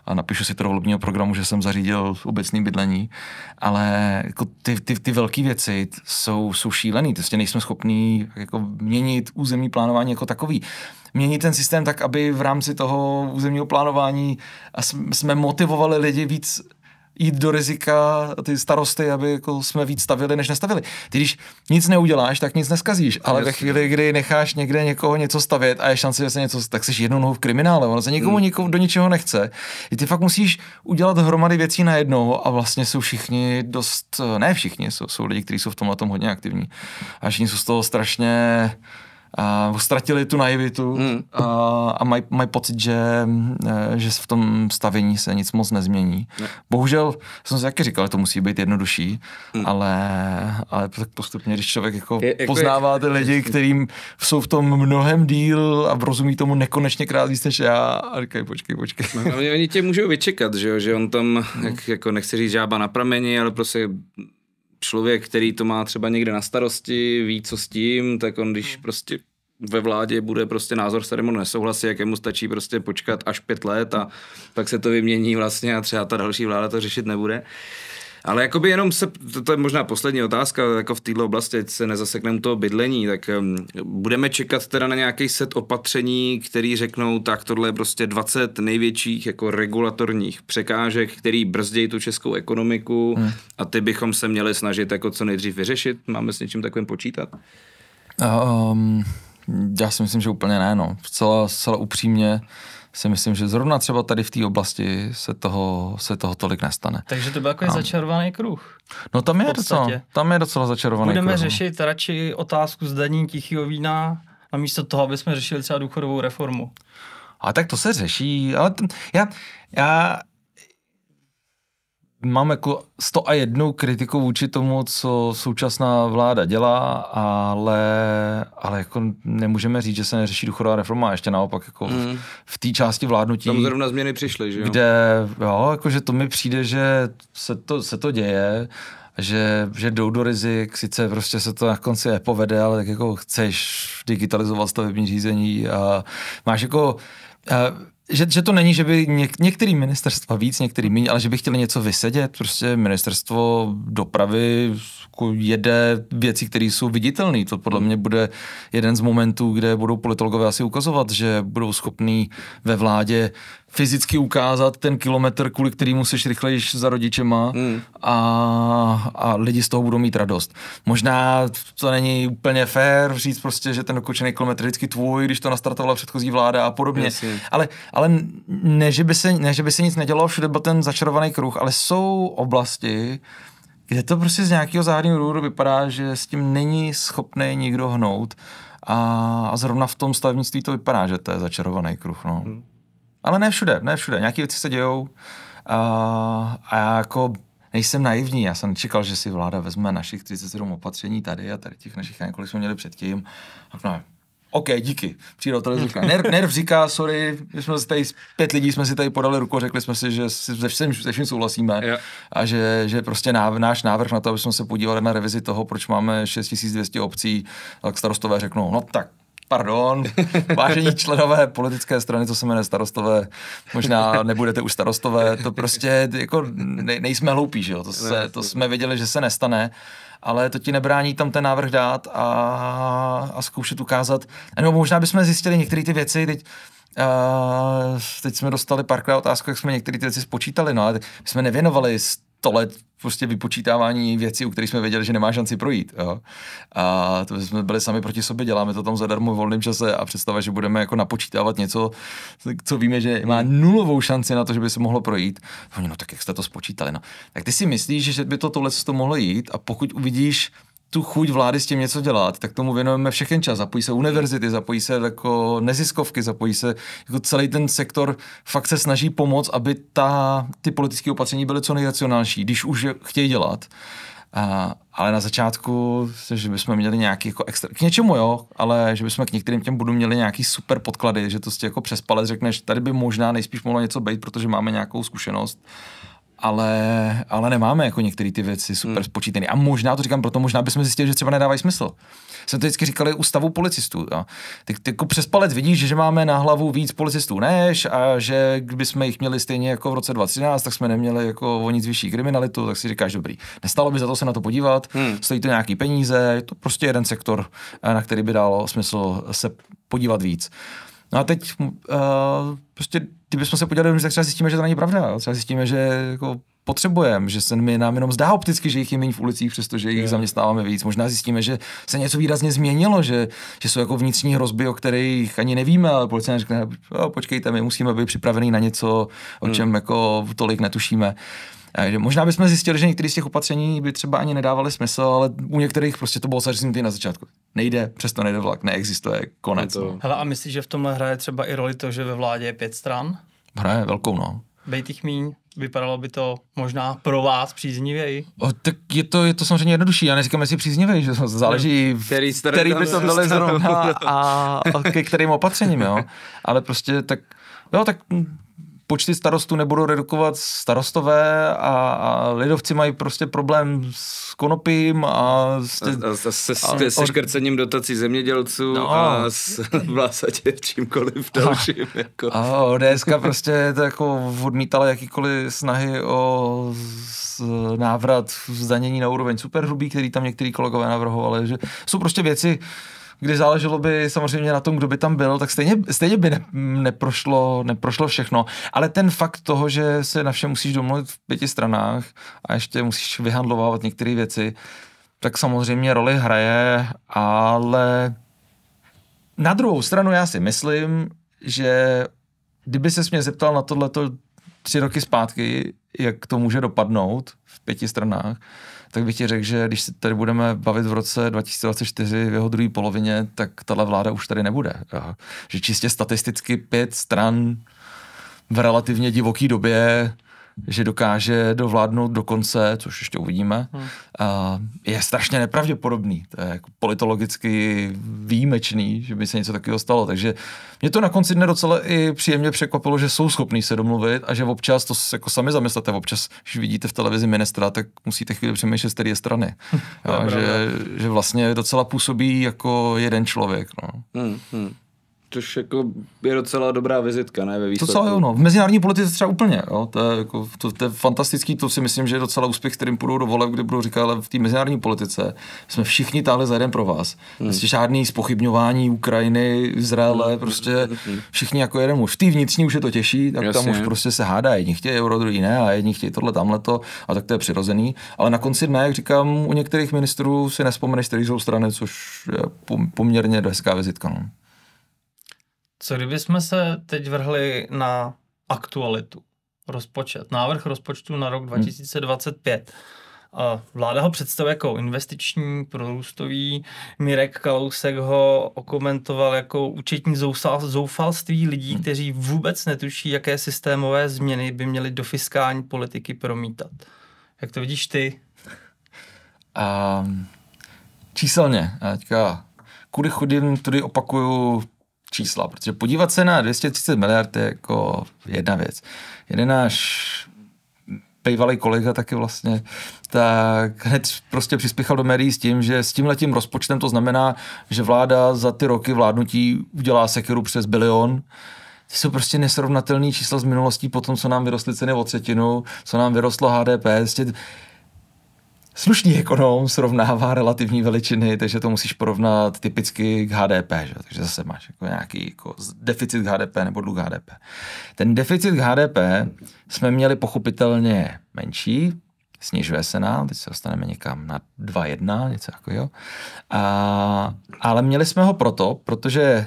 a napíšu si to do volebního programu, že jsem zařídil obecný bydlení. Ale jako ty, ty, ty velké věci jsou, jsou šílené. Prostě nejsme schopní jako měnit územní plánování jako takový. Měnit ten systém tak, aby v rámci toho územního plánování jsme motivovali lidi víc jít do rizika ty starosty, aby jako jsme víc stavili, než nestavili. Ty když nic neuděláš, tak nic neskazíš, ale ve chvíli, kdy necháš někde někoho něco stavět a je šance, že se něco, tak jsi jednou nohou v kriminále, ono se nikomu hmm. nikomu do ničeho nechce. Ty fakt musíš udělat hromady věcí na najednou a vlastně jsou všichni dost, ne všichni, jsou, jsou lidi, kteří jsou v tomhle tom hodně aktivní a všichni jsou z toho strašně uh, ztratili tu naivitu hmm. uh, a mají maj pocit, že, uh, že v tom stavění se nic moc nezmění. Ne. Bohužel, jsem si taky říkal, že to musí být jednodušší, hmm. ale, ale postupně, když člověk jako je, jako poznává je, ty lidi, kterým jsou v tom mnohem díl a rozumí tomu nekonečně krát víc než já a říkají, počkej, počkej. No, oni tě můžou vyčekat, že, jo? že on tam, hmm. jak, jako nechci říct žába na prameni, ale prostě člověk, který to má třeba někde na starosti, ví, co s tím, tak on když hmm. prostě ve vládě bude prostě názor s Rimonu nesouhlasí, jak mu stačí prostě počkat až pět let a pak se to vymění vlastně a třeba ta další vláda to řešit nebude. Ale jakoby jenom se, to, to je možná poslední otázka, jako v této oblasti, ať se nezasekneme toho bydlení, tak um, budeme čekat teda na nějaký set opatření, který řeknou, tak tohle je prostě 20 největších jako regulatorních překážek, který brzdějí tu českou ekonomiku hmm. a ty bychom se měli snažit jako co nejdřív vyřešit. Máme s něčím takovým počítat? Um, já si myslím, že úplně ne, no. vcela, vcela upřímně si myslím, že zrovna třeba tady v té oblasti se toho, se toho tolik nestane. Takže to byl jako začarovaný kruh. No tam je, docela, tam je docela začarovaný Budeme kruh. Budeme no. řešit radši otázku zdaní tichého vína a místo toho, aby jsme řešili třeba důchodovou reformu. A tak to se řeší, ale t- já, já mám jako 101 kritiku vůči tomu, co současná vláda dělá, ale, ale jako nemůžeme říct, že se neřeší důchodová reforma, ještě naopak jako mm. v té části vládnutí. Tam zrovna změny přišly, že jo? Kde, jo, jakože to mi přijde, že se to, se to děje, že, že jdou do rizik, sice prostě se to na konci nepovede, ale tak jako chceš digitalizovat stavební řízení a máš jako že, že to není, že by něk, některý ministerstva víc, některý méně, ale že by chtěli něco vysedět. Prostě ministerstvo dopravy jako jede věci, které jsou viditelné. To podle mě bude jeden z momentů, kde budou politologové asi ukazovat, že budou schopní ve vládě fyzicky ukázat ten kilometr, kvůli kterýmu seš rychleji za rodičema hmm. a, a lidi z toho budou mít radost. Možná to není úplně fér říct prostě, že ten dokončený kilometr je vždycky tvůj, když to nastartovala předchozí vláda a podobně. Jasně. Ale, ale ne, že by se, ne, že by se nic nedělo, všude byl ten začarovaný kruh, ale jsou oblasti, kde to prostě z nějakého záhadního důvodu vypadá, že s tím není schopný nikdo hnout a, a zrovna v tom stavebnictví to vypadá, že to je začarovaný kruh. No. Hmm. Ale ne všude, ne všude. Nějaké věci se dějou a, a já jako nejsem naivní. Já jsem čekal, že si vláda vezme našich 37 opatření tady a tady těch našich, několik jsme měli předtím. Tak no, OK, díky. Přijde to říká. Nerv, nerv říká, sorry, jsme si tady, pět lidí jsme si tady podali ruku, řekli jsme si, že se všem, se všem souhlasíme yeah. a že, že prostě náv, náš návrh na to, aby jsme se podívali na revizi toho, proč máme 6200 obcí, tak starostové řeknou, no tak pardon, [laughs] vážení členové politické strany, co se jmenuje starostové, možná nebudete už starostové, to prostě jako nejsme hloupí, že jo? To, se, to jsme věděli, že se nestane, ale to ti nebrání tam ten návrh dát a, a zkoušet ukázat, nebo možná bychom zjistili některé ty věci, teď Uh, teď jsme dostali párkrát otázku, jak jsme některé ty věci spočítali, no ale jsme nevěnovali 100 let prostě vypočítávání věcí, u kterých jsme věděli, že nemá šanci projít. Jo. A to jsme byli sami proti sobě, děláme to tam zadarmo v volném čase a představa, že budeme jako napočítávat něco, co víme, že má hmm. nulovou šanci na to, že by se mohlo projít. Oni, no tak jak jste to spočítali, no. Tak ty si myslíš, že by to tohle to mohlo jít a pokud uvidíš tu chuť vlády s tím něco dělat, tak tomu věnujeme všechen čas. Zapojí se univerzity, zapojí se jako neziskovky, zapojí se jako celý ten sektor fakt se snaží pomoct, aby ta, ty politické opatření byly co nejracionálnější, když už je chtějí dělat. A, ale na začátku, že bychom měli nějaký jako extra, k něčemu jo, ale že bychom k některým těm budu měli nějaký super podklady, že to si jako přes palec řekneš, tady by možná nejspíš mohlo něco být, protože máme nějakou zkušenost ale, ale nemáme jako některé ty věci super hmm. spočítané. A možná, to říkám proto, možná bychom zjistili, že třeba nedávají smysl. Jsem to vždycky říkali u stavu policistů. Jo. Ty, ty jako přes palec vidíš, že máme na hlavu víc policistů než a že kdybychom jich měli stejně jako v roce 2013, tak jsme neměli jako o nic vyšší kriminalitu, tak si říkáš, dobrý, nestalo by za to se na to podívat, hmm. stojí to nějaký peníze, je to prostě jeden sektor, eh, na který by dalo smysl se podívat víc. No a teď uh, prostě kdybychom se podělili, tak třeba zjistíme, že to není pravda. Třeba zjistíme, že jako potřebujeme, že se mi nám jenom zdá opticky, že jich je méně v ulicích, přestože jich zaměstnáváme víc. Možná zjistíme, že se něco výrazně změnilo, že, že jsou jako vnitřní hrozby, o kterých ani nevíme, ale policie řekne, počkejte, my musíme být připravený na něco, o hmm. čem hmm. jako tolik netušíme. Možná bychom zjistili, že některé z těch opatření by třeba ani nedávaly smysl, ale u některých prostě to bylo zařízené na začátku. Nejde, přesto nejde vlak, neexistuje, konec. to... Hele, a myslíš, že v tomhle hraje třeba i roli to, že ve vládě je pět stran? Hraje velkou, no. Bejt jich míň? vypadalo by to možná pro vás příznivěji? O, tak je to, je to samozřejmě jednodušší, já neříkám, jestli příznivěji, že záleží, no, v který, který by to dali zrovna a, a ke kterým opatřením, jo. Ale prostě tak, jo, tak počty starostů nebudou redukovat starostové a, a lidovci mají prostě problém s konopím a s, tě, a, a, se, a, se, se škrcením dotací zemědělců no. a s [laughs] vlásadě čímkoliv dalším. A, jako. a ODSka prostě to jako odmítala jakýkoliv snahy o z, návrat zdanění na úroveň superhrubý, který tam některý kolegové navrhovali, že jsou prostě věci, kdy záleželo by samozřejmě na tom, kdo by tam byl, tak stejně, stejně by ne, neprošlo, neprošlo všechno. Ale ten fakt toho, že se na vše musíš domluvit v pěti stranách a ještě musíš vyhandlovávat některé věci, tak samozřejmě roli hraje, ale na druhou stranu já si myslím, že kdyby se mě zeptal na tohleto tři roky zpátky, jak to může dopadnout v pěti stranách, tak bych ti řekl, že když se tady budeme bavit v roce 2024 v jeho druhé polovině, tak tahle vláda už tady nebude. Že čistě statisticky pět stran v relativně divoké době že dokáže dovládnout do konce, což ještě uvidíme, hmm. a je strašně nepravděpodobný. To je jako politologicky výjimečný, že by se něco takového stalo. Takže mě to na konci dne docela i příjemně překvapilo, že jsou schopní se domluvit a že občas, to jako sami zamyslete, občas, když vidíte v televizi ministra, tak musíte chvíli přemýšlet z té strany. jo, [laughs] že, že vlastně docela působí jako jeden člověk. No. Hmm, hmm. Což jako je docela dobrá vizitka, ne? Ve výsledku. Docela jo, no. V mezinárodní politice třeba úplně, jo. To je, jako, to, to je fantastický, to si myslím, že je docela úspěch, kterým půjdou do voleb, kdy budou říkat, ale v té mezinárodní politice jsme všichni táhli za jeden pro vás. Hmm. Prostě žádný spochybňování Ukrajiny, Izraele, hmm. prostě hmm. všichni jako jeden muž. V té vnitřní už je to těžší, tak Jasně. tam už prostě se hádá, jedni chtějí euro, druhý ne, a jedni chtějí tohle, to. a tak to je přirozený. Ale na konci dne, jak říkám, u některých ministrů si nespomeneš, který jsou strany, což je poměrně hezká vizitka. No. Co kdybychom se teď vrhli na aktualitu, rozpočet, návrh rozpočtu na rok 2025. Hmm. Vláda ho představuje jako investiční, prorůstový. Mirek Kalousek ho okomentoval jako účetní zoufalství lidí, hmm. kteří vůbec netuší, jaké systémové změny by měly do fiskální politiky promítat. Jak to vidíš ty? Um, číselně. Já teďka, kudy chodím, tudy opakuju čísla, protože podívat se na 230 miliard je jako jedna věc. Jeden náš bývalý kolega taky vlastně, tak hned prostě přispěchal do médií s tím, že s tím letím rozpočtem to znamená, že vláda za ty roky vládnutí udělá sekeru přes bilion, ty jsou prostě nesrovnatelné čísla z minulostí po tom, co nám vyrostly ceny o třetinu, co nám vyrostlo HDP. Prostě slušný ekonom srovnává relativní veličiny, takže to musíš porovnat typicky k HDP, že? takže zase máš jako nějaký jako deficit k HDP nebo dluh HDP. Ten deficit k HDP jsme měli pochopitelně menší, snižuje se nám, teď se dostaneme někam na 2,1, něco takového. A, ale měli jsme ho proto, protože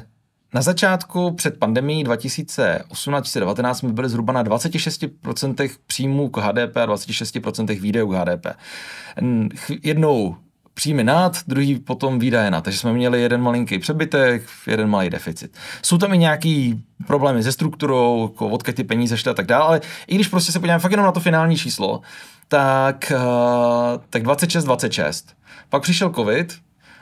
na začátku před pandemí 2018-2019 jsme byli zhruba na 26% příjmů k HDP a 26% výdajů k HDP. Jednou příjmy nad, druhý potom výdaje nad. Takže jsme měli jeden malinký přebytek, jeden malý deficit. Jsou tam i nějaký problémy se strukturou, jako odkud ty peníze šly a tak dále, ale i když prostě se podíváme fakt jenom na to finální číslo, tak, eh, tak 26, 26. Pak přišel covid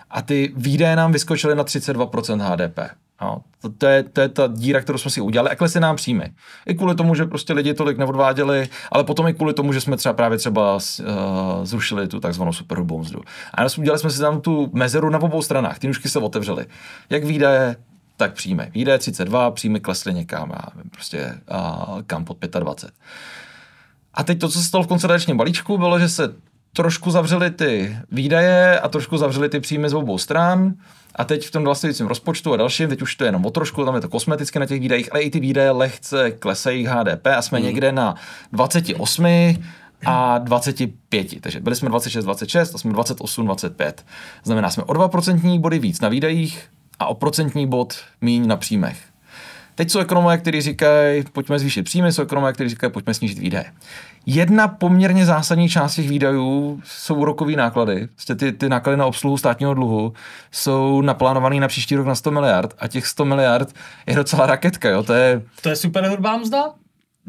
a ty výdaje nám vyskočily na 32% HDP. No, to, to, je, to je ta díra, kterou jsme si udělali a klesly nám příjmy. I kvůli tomu, že prostě lidi tolik neodváděli, ale potom i kvůli tomu, že jsme třeba právě třeba uh, zrušili tu takzvanou superhrubou mzdu. A nás udělali jsme si tam tu mezeru na obou stranách, ty nůžky se otevřely. Jak výdaje, tak příjmy. Výdaje 32, příjmy klesly někam, já vím, prostě uh, kam pod 25. A teď to, co se stalo v konsolidačním balíčku, bylo, že se trošku zavřely ty výdaje a trošku zavřely ty příjmy z obou stran. A teď v tom následujícím rozpočtu a dalším, teď už to je jenom o trošku, tam je to kosmeticky na těch výdajích, ale i ty výdaje lehce klesají HDP a jsme hmm. někde na 28 a 25. Takže byli jsme 26, 26 a jsme 28, 25. Znamená, jsme o 2% body víc na výdajích a o procentní bod míň na příjmech. Teď jsou ekonomové, kteří říkají, pojďme zvýšit příjmy, jsou ekonomové, kteří říkají, pojďme snížit výdaje. Jedna poměrně zásadní část těch výdajů jsou úrokové náklady. Vlastně ty, ty náklady na obsluhu státního dluhu jsou naplánované na příští rok na 100 miliard a těch 100 miliard je docela raketka. Jo? To, je, to je super hrubá mzda?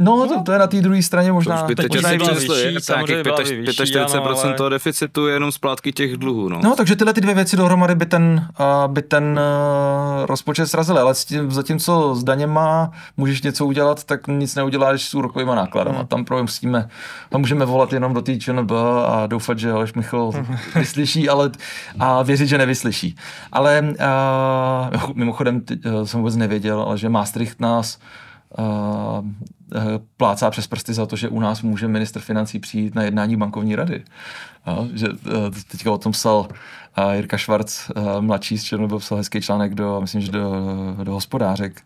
No, no, to, to je na té druhé straně možná. To teď možná je nějakých 45% toho deficitu je jenom splátky těch dluhů. No. no, takže tyhle ty dvě věci dohromady by ten, uh, by ten uh, rozpočet srazily, ale tím, zatímco s daněma můžeš něco udělat, tak nic neuděláš s úrokovými nákladem. Mhm. Hmm. Tam problém musíme, tam můžeme volat jenom do té a doufat, že Aleš Michal [laughs] vyslyší, ale a věřit, že nevyslyší. Ale uh, mimochodem, ty, uh, jsem vůbec nevěděl, ale že Maastricht nás uh, Eh, plácá přes prsty za to, že u nás může minister financí přijít na jednání bankovní rady. A, že eh, teďka o tom psal a eh, Jirka Švarc, mladší z ČNB, psal hezký článek do, myslím, že do, do hospodářek,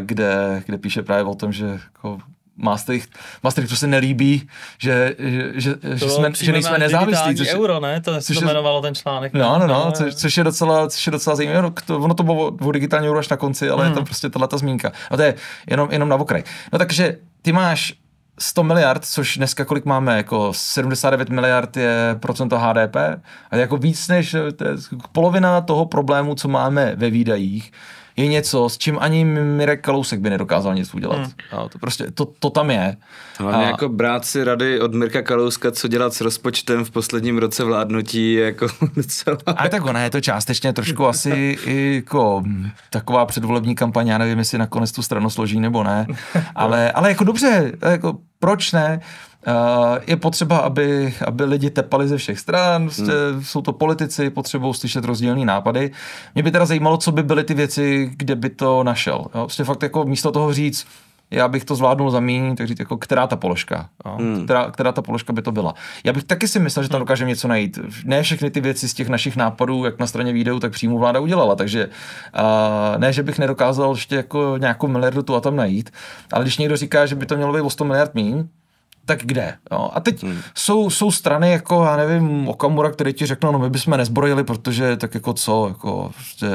kde, kde píše právě o tom, že jako Maastricht, Maastrichtu se prostě nelíbí, že, že, že, že, jsme, že nejsme nezávislí. Což, euro, ne? To se jmenovalo ten článek. No, no, no, no což, což, je docela, což je docela zajímavé. No, to, ono to bylo o digitální euro až na konci, ale hmm. je tam prostě ta zmínka. No to je jenom, jenom na okraj. No takže ty máš 100 miliard, což dneska kolik máme, jako 79 miliard je procento HDP a jako víc než to je polovina toho problému, co máme ve výdajích, je něco, s čím ani Mirek Kalousek by nedokázal nic udělat. Hmm. A to prostě, to, to tam je. Hlavně a... jako brát si rady od Mirka Kalouska, co dělat s rozpočtem v posledním roce vládnutí, je jako [laughs] docela... A tak ona je to částečně trošku asi i jako taková předvolební kampaň, já nevím, jestli nakonec tu stranu složí nebo ne, [laughs] ale, ale jako dobře, jako proč ne? Eh, je potřeba, aby, aby lidi tepali ze všech stran, prostě hmm. jsou to politici, potřebují slyšet rozdílné nápady. Mě by teda zajímalo, co by byly ty věci, kde by to našel. Jo? Prostě fakt jako místo toho říct, já bych to zvládnul za míň, tak říct, jako která ta položka, jo? Hmm. Která, která ta položka by to byla. Já bych taky si myslel, že tam hmm. dokážeme něco najít. Ne všechny ty věci z těch našich nápadů, jak na straně videu, tak přímo vláda udělala, takže uh, ne, že bych nedokázal ještě jako nějakou miliardu tu a tam najít, ale když někdo říká, že by to mělo být o 100 miliard míň, tak kde? Jo? A teď hmm. jsou, jsou strany jako, já nevím, Okamura, který ti řeknou, no my bychom nezbrojili, protože tak jako co, jako, že prostě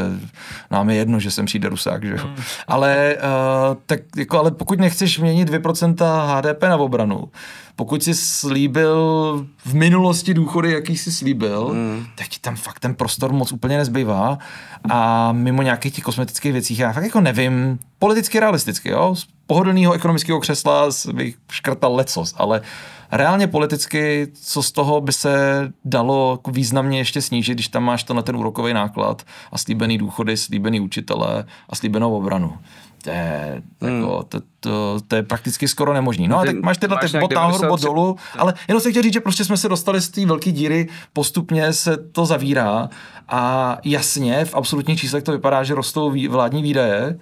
nám je jedno, že sem přijde Rusák, že jo. Hmm. Ale, uh, tak, jako, ale pokud nechceš měnit 2% HDP na obranu, pokud si slíbil v minulosti důchody, jaký si slíbil, mm. tak ti tam fakt ten prostor moc úplně nezbývá. A mimo nějakých těch kosmetických věcí, já fakt jako nevím, politicky realisticky, jo, z pohodlného ekonomického křesla bych škrtal lecos, ale uh, Reálně politicky, co z toho by se dalo významně ještě snížit, když tam máš to na ten úrokový náklad a slíbený důchody, slíbený učitele a slíbenou obranu. To je, hmm. jako, to, to, to je prakticky skoro nemožný. No a tak máš tyhle bod nahoru, bod dolů, ale jenom se chtěl říct, že prostě jsme se dostali z té velké díry, postupně se to zavírá a jasně v absolutních číslech to vypadá, že rostou vládní výdaje,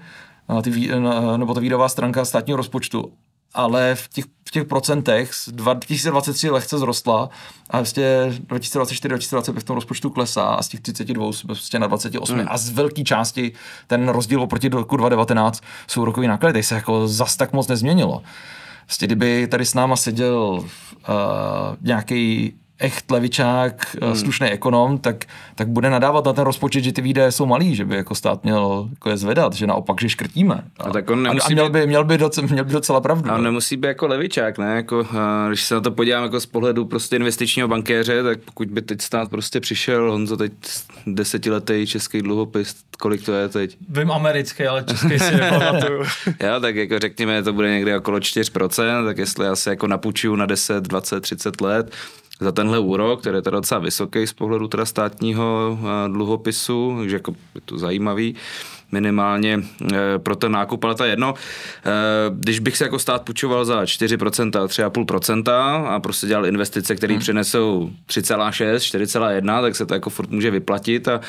ty, nebo ta výdová stránka státního rozpočtu, ale v těch, v těch procentech 2023 lehce zrostla a vlastně 2024, 2025 v tom rozpočtu klesá a z těch 32 jsme prostě na 28 hmm. a z velké části ten rozdíl oproti roku 2019 jsou rokový náklady, se jako zas tak moc nezměnilo. Vlastně kdyby tady s náma seděl uh, nějaký echt levičák, eh, hmm. slušný ekonom, tak, tak bude nadávat na ten rozpočet, že ty výdaje jsou malý, že by jako stát měl jako je zvedat, že naopak, že škrtíme. A, a, tak on nemusí a, a měl, by, měl, by docela, měl by docela pravdu. A on ne? No. nemusí být jako levičák, ne? Jako, eh, když se na to podívám jako z pohledu prostě investičního bankéře, tak pokud by teď stát prostě přišel, Honzo, teď desetiletý český dluhopis, kolik to je teď? Vím americký, ale český si nepamatuju. [laughs] jo, tak jako řekněme, to bude někde okolo 4%, tak jestli já se jako napučuju na 10, 20, 30 let, za tenhle úrok, který je teda docela vysoký z pohledu teda státního eh, dluhopisu, takže jako je to zajímavý minimálně eh, pro ten nákup, ale to je jedno. Eh, když bych se jako stát půjčoval za 4%, 3,5% a prostě dělal investice, které hmm. přinesou 3,6, 4,1, tak se to jako furt může vyplatit a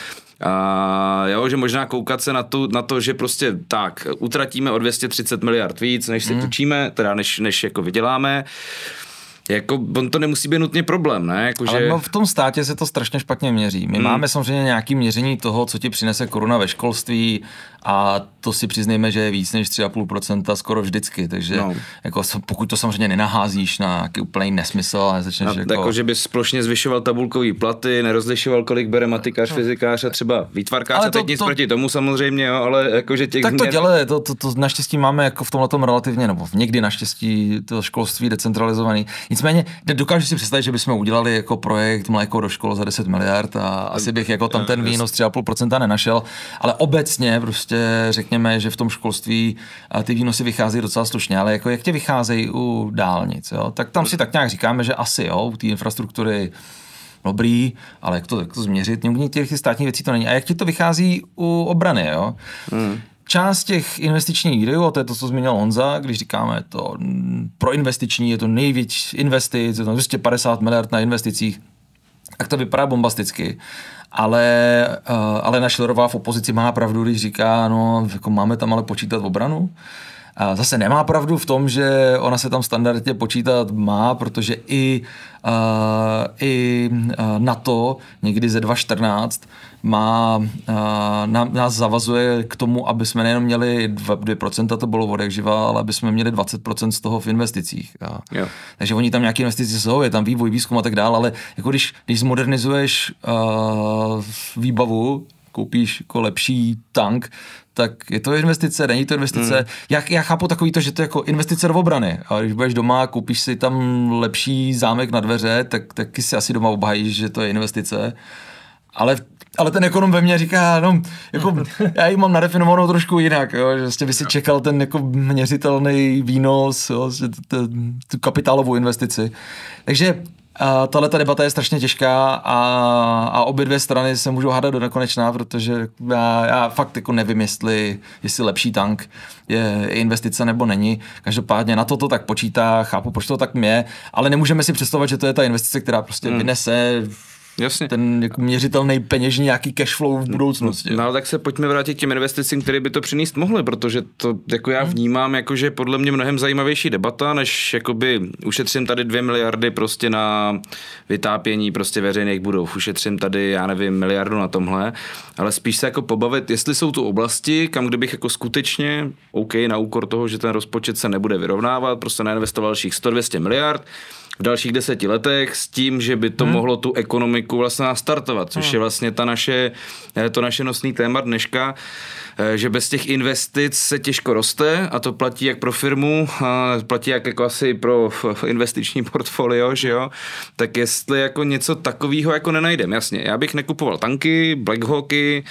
a jo, že možná koukat se na, tu, na to, že prostě tak, utratíme o 230 miliard víc, než si hmm. půjčíme, teda než, než jako vyděláme. Uh, jako on to nemusí být nutně problém, ne? Jako, Ale že... Ale no, v tom státě se to strašně špatně měří. My hmm. máme samozřejmě nějaké měření toho, co ti přinese koruna ve školství, a to si přiznejme, že je víc než 3,5% skoro vždycky, takže no. jako, pokud to samozřejmě nenaházíš na nějaký úplný nesmysl a začneš a, jako... Tako, že bys plošně zvyšoval tabulkový platy, nerozlišoval, kolik bere matikář, no. fyzikář a třeba výtvarkář ale a teď to, nic to... proti tomu samozřejmě, jo, ale jakože těch... Tak to změn... dělá, to, to, to, naštěstí máme jako v tomhle tom relativně, nebo někdy naštěstí to školství decentralizovaný. Nicméně dokážu si představit, že bychom udělali jako projekt Mléko do školy za 10 miliard a asi bych jako tam ten výnos 3,5% nenašel, ale obecně prostě prostě řekněme, že v tom školství ty výnosy vychází docela slušně, ale jako jak tě vycházejí u dálnic, jo? tak tam si tak nějak říkáme, že asi jo, u té infrastruktury dobrý, ale jak to, jak to změřit, u těch státních věcí to není. A jak ti to vychází u obrany, jo? Hmm. Část těch investičních výdajů, a to je to, co zmínil Honza, když říkáme to pro investiční je to největší investic, je to 250 miliard na investicích, tak to vypadá bombasticky ale, eh, ale na v opozici má pravdu, když říká, no, jako máme tam ale počítat obranu. A zase nemá pravdu v tom, že ona se tam standardně počítat má, protože i, uh, i eh, na to někdy ze 2014 má, eh, nám, nás zavazuje k tomu, aby jsme nejenom měli 2%, to bylo vodek živa, ale aby jsme měli 20% z toho v investicích. A, yeah. Takže oni tam nějaké investice jsou, je tam vývoj, výzkum a tak dále, ale jako když, když zmodernizuješ uh, výbavu, koupíš jako lepší tank, tak je to investice, není to investice. Hmm. Já, já chápu takový to, že to je jako investice do obrany. A když budeš doma, koupíš si tam lepší zámek na dveře, tak taky si asi doma obhájíš, že to je investice. Ale ale ten ekonom ve mně říká, no, jako, no, [laughs] já ji mám nadefinovanou trošku jinak, jo, že vlastně by si čekal ten jako měřitelný výnos, jo, vlastně tu kapitálovou investici. Takže tahle ta debata je strašně těžká a, a obě dvě strany se můžou hádat do nekonečná, protože já, já fakt jako nevím, jestli, jestli lepší tank je investice nebo není. Každopádně na to to tak počítá, chápu, proč to tak mě, ale nemůžeme si představovat, že to je ta investice, která prostě hmm. vynese Jasně. ten jako měřitelný peněžní nějaký flow v budoucnosti. No, no tak se pojďme vrátit k těm investicím, které by to přinést mohly, protože to jako já hmm. vnímám, jako že podle mě mnohem zajímavější debata, než jakoby ušetřím tady dvě miliardy prostě na vytápění prostě veřejných budov, ušetřím tady, já nevím, miliardu na tomhle, ale spíš se jako pobavit, jestli jsou tu oblasti, kam kdybych jako skutečně, OK, na úkor toho, že ten rozpočet se nebude vyrovnávat, prostě neinvestoval dalších 100-200 miliard, v dalších deseti letech s tím, že by to hmm. mohlo tu ekonomiku vlastně nastartovat, což hmm. je vlastně ta naše, eh, to naše nosný téma dneška, eh, že bez těch investic se těžko roste a to platí jak pro firmu, eh, platí jak jako asi pro investiční portfolio, že jo, tak jestli jako něco takového jako nenajdem, jasně, já bych nekupoval tanky, Blackhawky,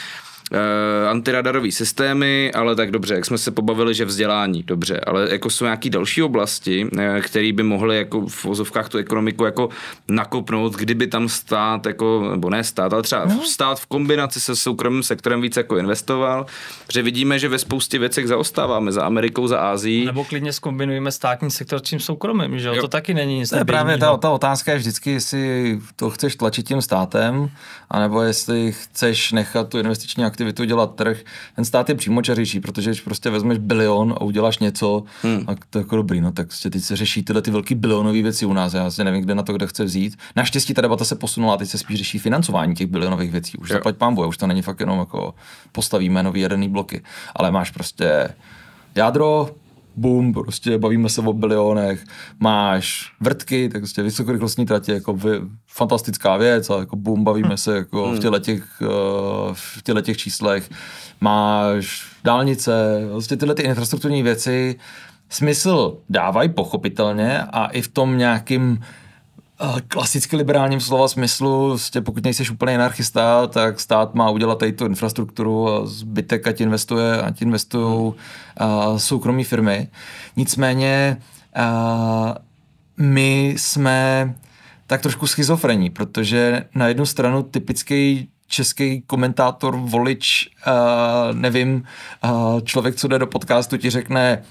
Eh, antiradarové systémy, ale tak dobře, jak jsme se pobavili, že vzdělání, dobře, ale jako jsou nějaké další oblasti, eh, které by mohly jako v vozovkách tu ekonomiku jako nakopnout, kdyby tam stát, jako, nebo ne stát, ale třeba no. stát v kombinaci se soukromým sektorem více jako investoval, že vidíme, že ve spoustě věcech zaostáváme za Amerikou, za Ázií. Nebo klidně skombinujeme státní sektor s tím soukromým, že jo? jo? To taky není nic ne, Právě ta, ta otázka je vždycky, jestli to chceš tlačit tím státem, anebo jestli chceš nechat tu investiční aktivitu aktivitu dělat trh. Ten stát je přímo přímočařejší, protože když prostě vezmeš bilion a uděláš něco, hmm. a to je jako dobrý, no tak se prostě teď se řeší tyhle ty velký bilionové věci u nás. Já si vlastně nevím, kde na to kdo chce vzít. Naštěstí ta debata se posunula, teď se spíš řeší financování těch bilionových věcí. Už jo. zaplať pán boje, už to není fakt jenom jako postavíme nový jaderný bloky, ale máš prostě jádro, boom, prostě bavíme se o bilionech, máš vrtky, tak prostě vysokorychlostní tratě, jako vy, fantastická věc a jako boom, bavíme se jako v hmm. těle těch, eh, v těle těch číslech, máš dálnice, prostě tyhle ty infrastrukturní věci smysl dávají pochopitelně a i v tom nějakým klasicky liberálním slova smyslu, vlastně pokud nejseš úplně anarchista, tak stát má udělat tady tu infrastrukturu a zbytek ať investuje, ať investují hmm. soukromí firmy. Nicméně a, my jsme tak trošku schizofrení, protože na jednu stranu typický český komentátor, volič, uh, nevím, uh, člověk, co jde do podcastu, ti řekne,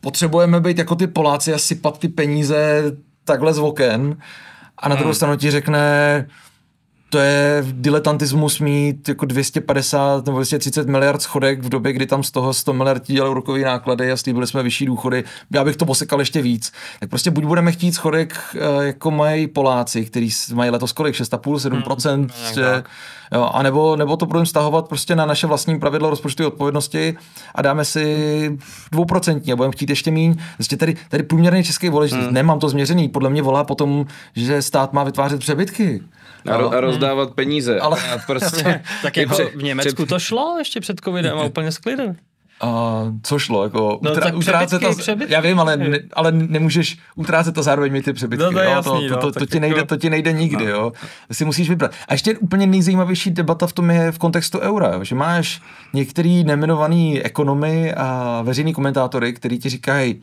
potřebujeme být jako ty Poláci a sypat ty peníze takhle z oken a na druhou hmm. stranu ti řekne, to je diletantismus mít jako 250 nebo 230 miliard schodek v době, kdy tam z toho 100 miliard dělal rukový náklady a slíbili jsme vyšší důchody. Já bych to posekal ještě víc. Tak prostě buď budeme chtít schodek, eh, jako mají Poláci, kteří mají letos kolik, 6,5, 7%, hmm, a nebo, nebo to budeme stahovat prostě na naše vlastní pravidlo rozpočtové odpovědnosti a dáme si dvouprocentní a budeme chtít ještě míň. Prostě tady, tady průměrný český volič, hmm. nemám to změřený, podle mě volá potom, že stát má vytvářet přebytky a, ro, a no, no. rozdávat peníze. Ale a prostě... [laughs] tak jako pře- v Německu při... to šlo ještě před covidem a úplně s klidem. Uh, co šlo, jako no, utra- utrácet to, přebytky. já vím, ale, ne, ale nemůžeš utrácet to zároveň mít ty přebytky, no, to, jasný, to, to, no, to, to, ti jako... nejde, to ti nejde nikdy, no. jo, si musíš vybrat. A ještě úplně nejzajímavější debata v tom je v kontextu eura, jo? že máš některý nemenovaný ekonomy a veřejný komentátory, který ti říkají,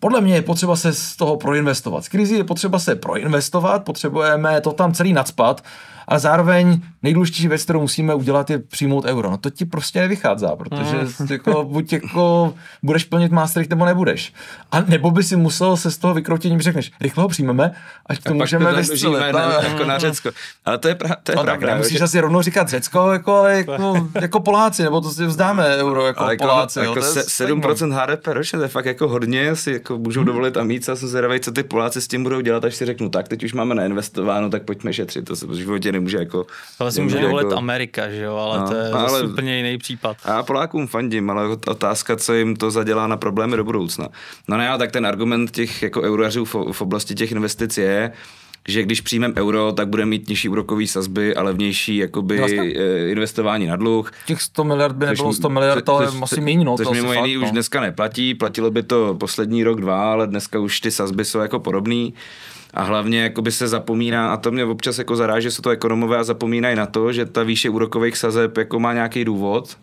podle mě je potřeba se z toho proinvestovat. Z krizi je potřeba se proinvestovat, potřebujeme to tam celý nadspat, a zároveň nejdůležitější věc, kterou musíme udělat, je přijmout euro. No to ti prostě nevychází, protože mm. [laughs] jako, buď jako budeš plnit Maastricht, nebo nebudeš. A nebo by si musel se z toho když řekneš, rychle ho přijmeme, ať to a můžeme vystřelit. [laughs] Na, jako na Řecko. Ale to je, pra, to je no a pravda. Musíš že... asi rovnou říkat Řecko, jako, jako, [laughs] jako Poláci, nebo to si vzdáme euro jako, ale jako Poláci. Jako, jo, jako se, 7% HDP ročně, to je fakt jako hodně, si jako můžou hmm. dovolit a mít, a jsem zvědavý, co ty Poláci s tím budou dělat, až si řeknu, tak teď už máme nainvestováno, tak pojďme šetřit, to se v životě nemůže jako ale si může no, jako... dovolit Amerika, že jo, ale no, to je ale, úplně jiný případ. A Polákům fandím, ale otázka, co jim to zadělá na problémy do budoucna. No ne, tak ten argument těch jako eurařů v, v oblasti těch investic je, že když přijmeme euro, tak bude mít nižší úrokové sazby a levnější jakoby, vlastně? investování na dluh. Těch 100 miliard by nebylo 100 miliard, to je asi méně. No, což to mimo jiný no. už dneska neplatí, platilo by to poslední rok, dva, ale dneska už ty sazby jsou jako podobné. A hlavně jakoby se zapomíná, a to mě občas jako zaráže, že se to ekonomové a zapomínají na to, že ta výše úrokových sazeb jako má nějaký důvod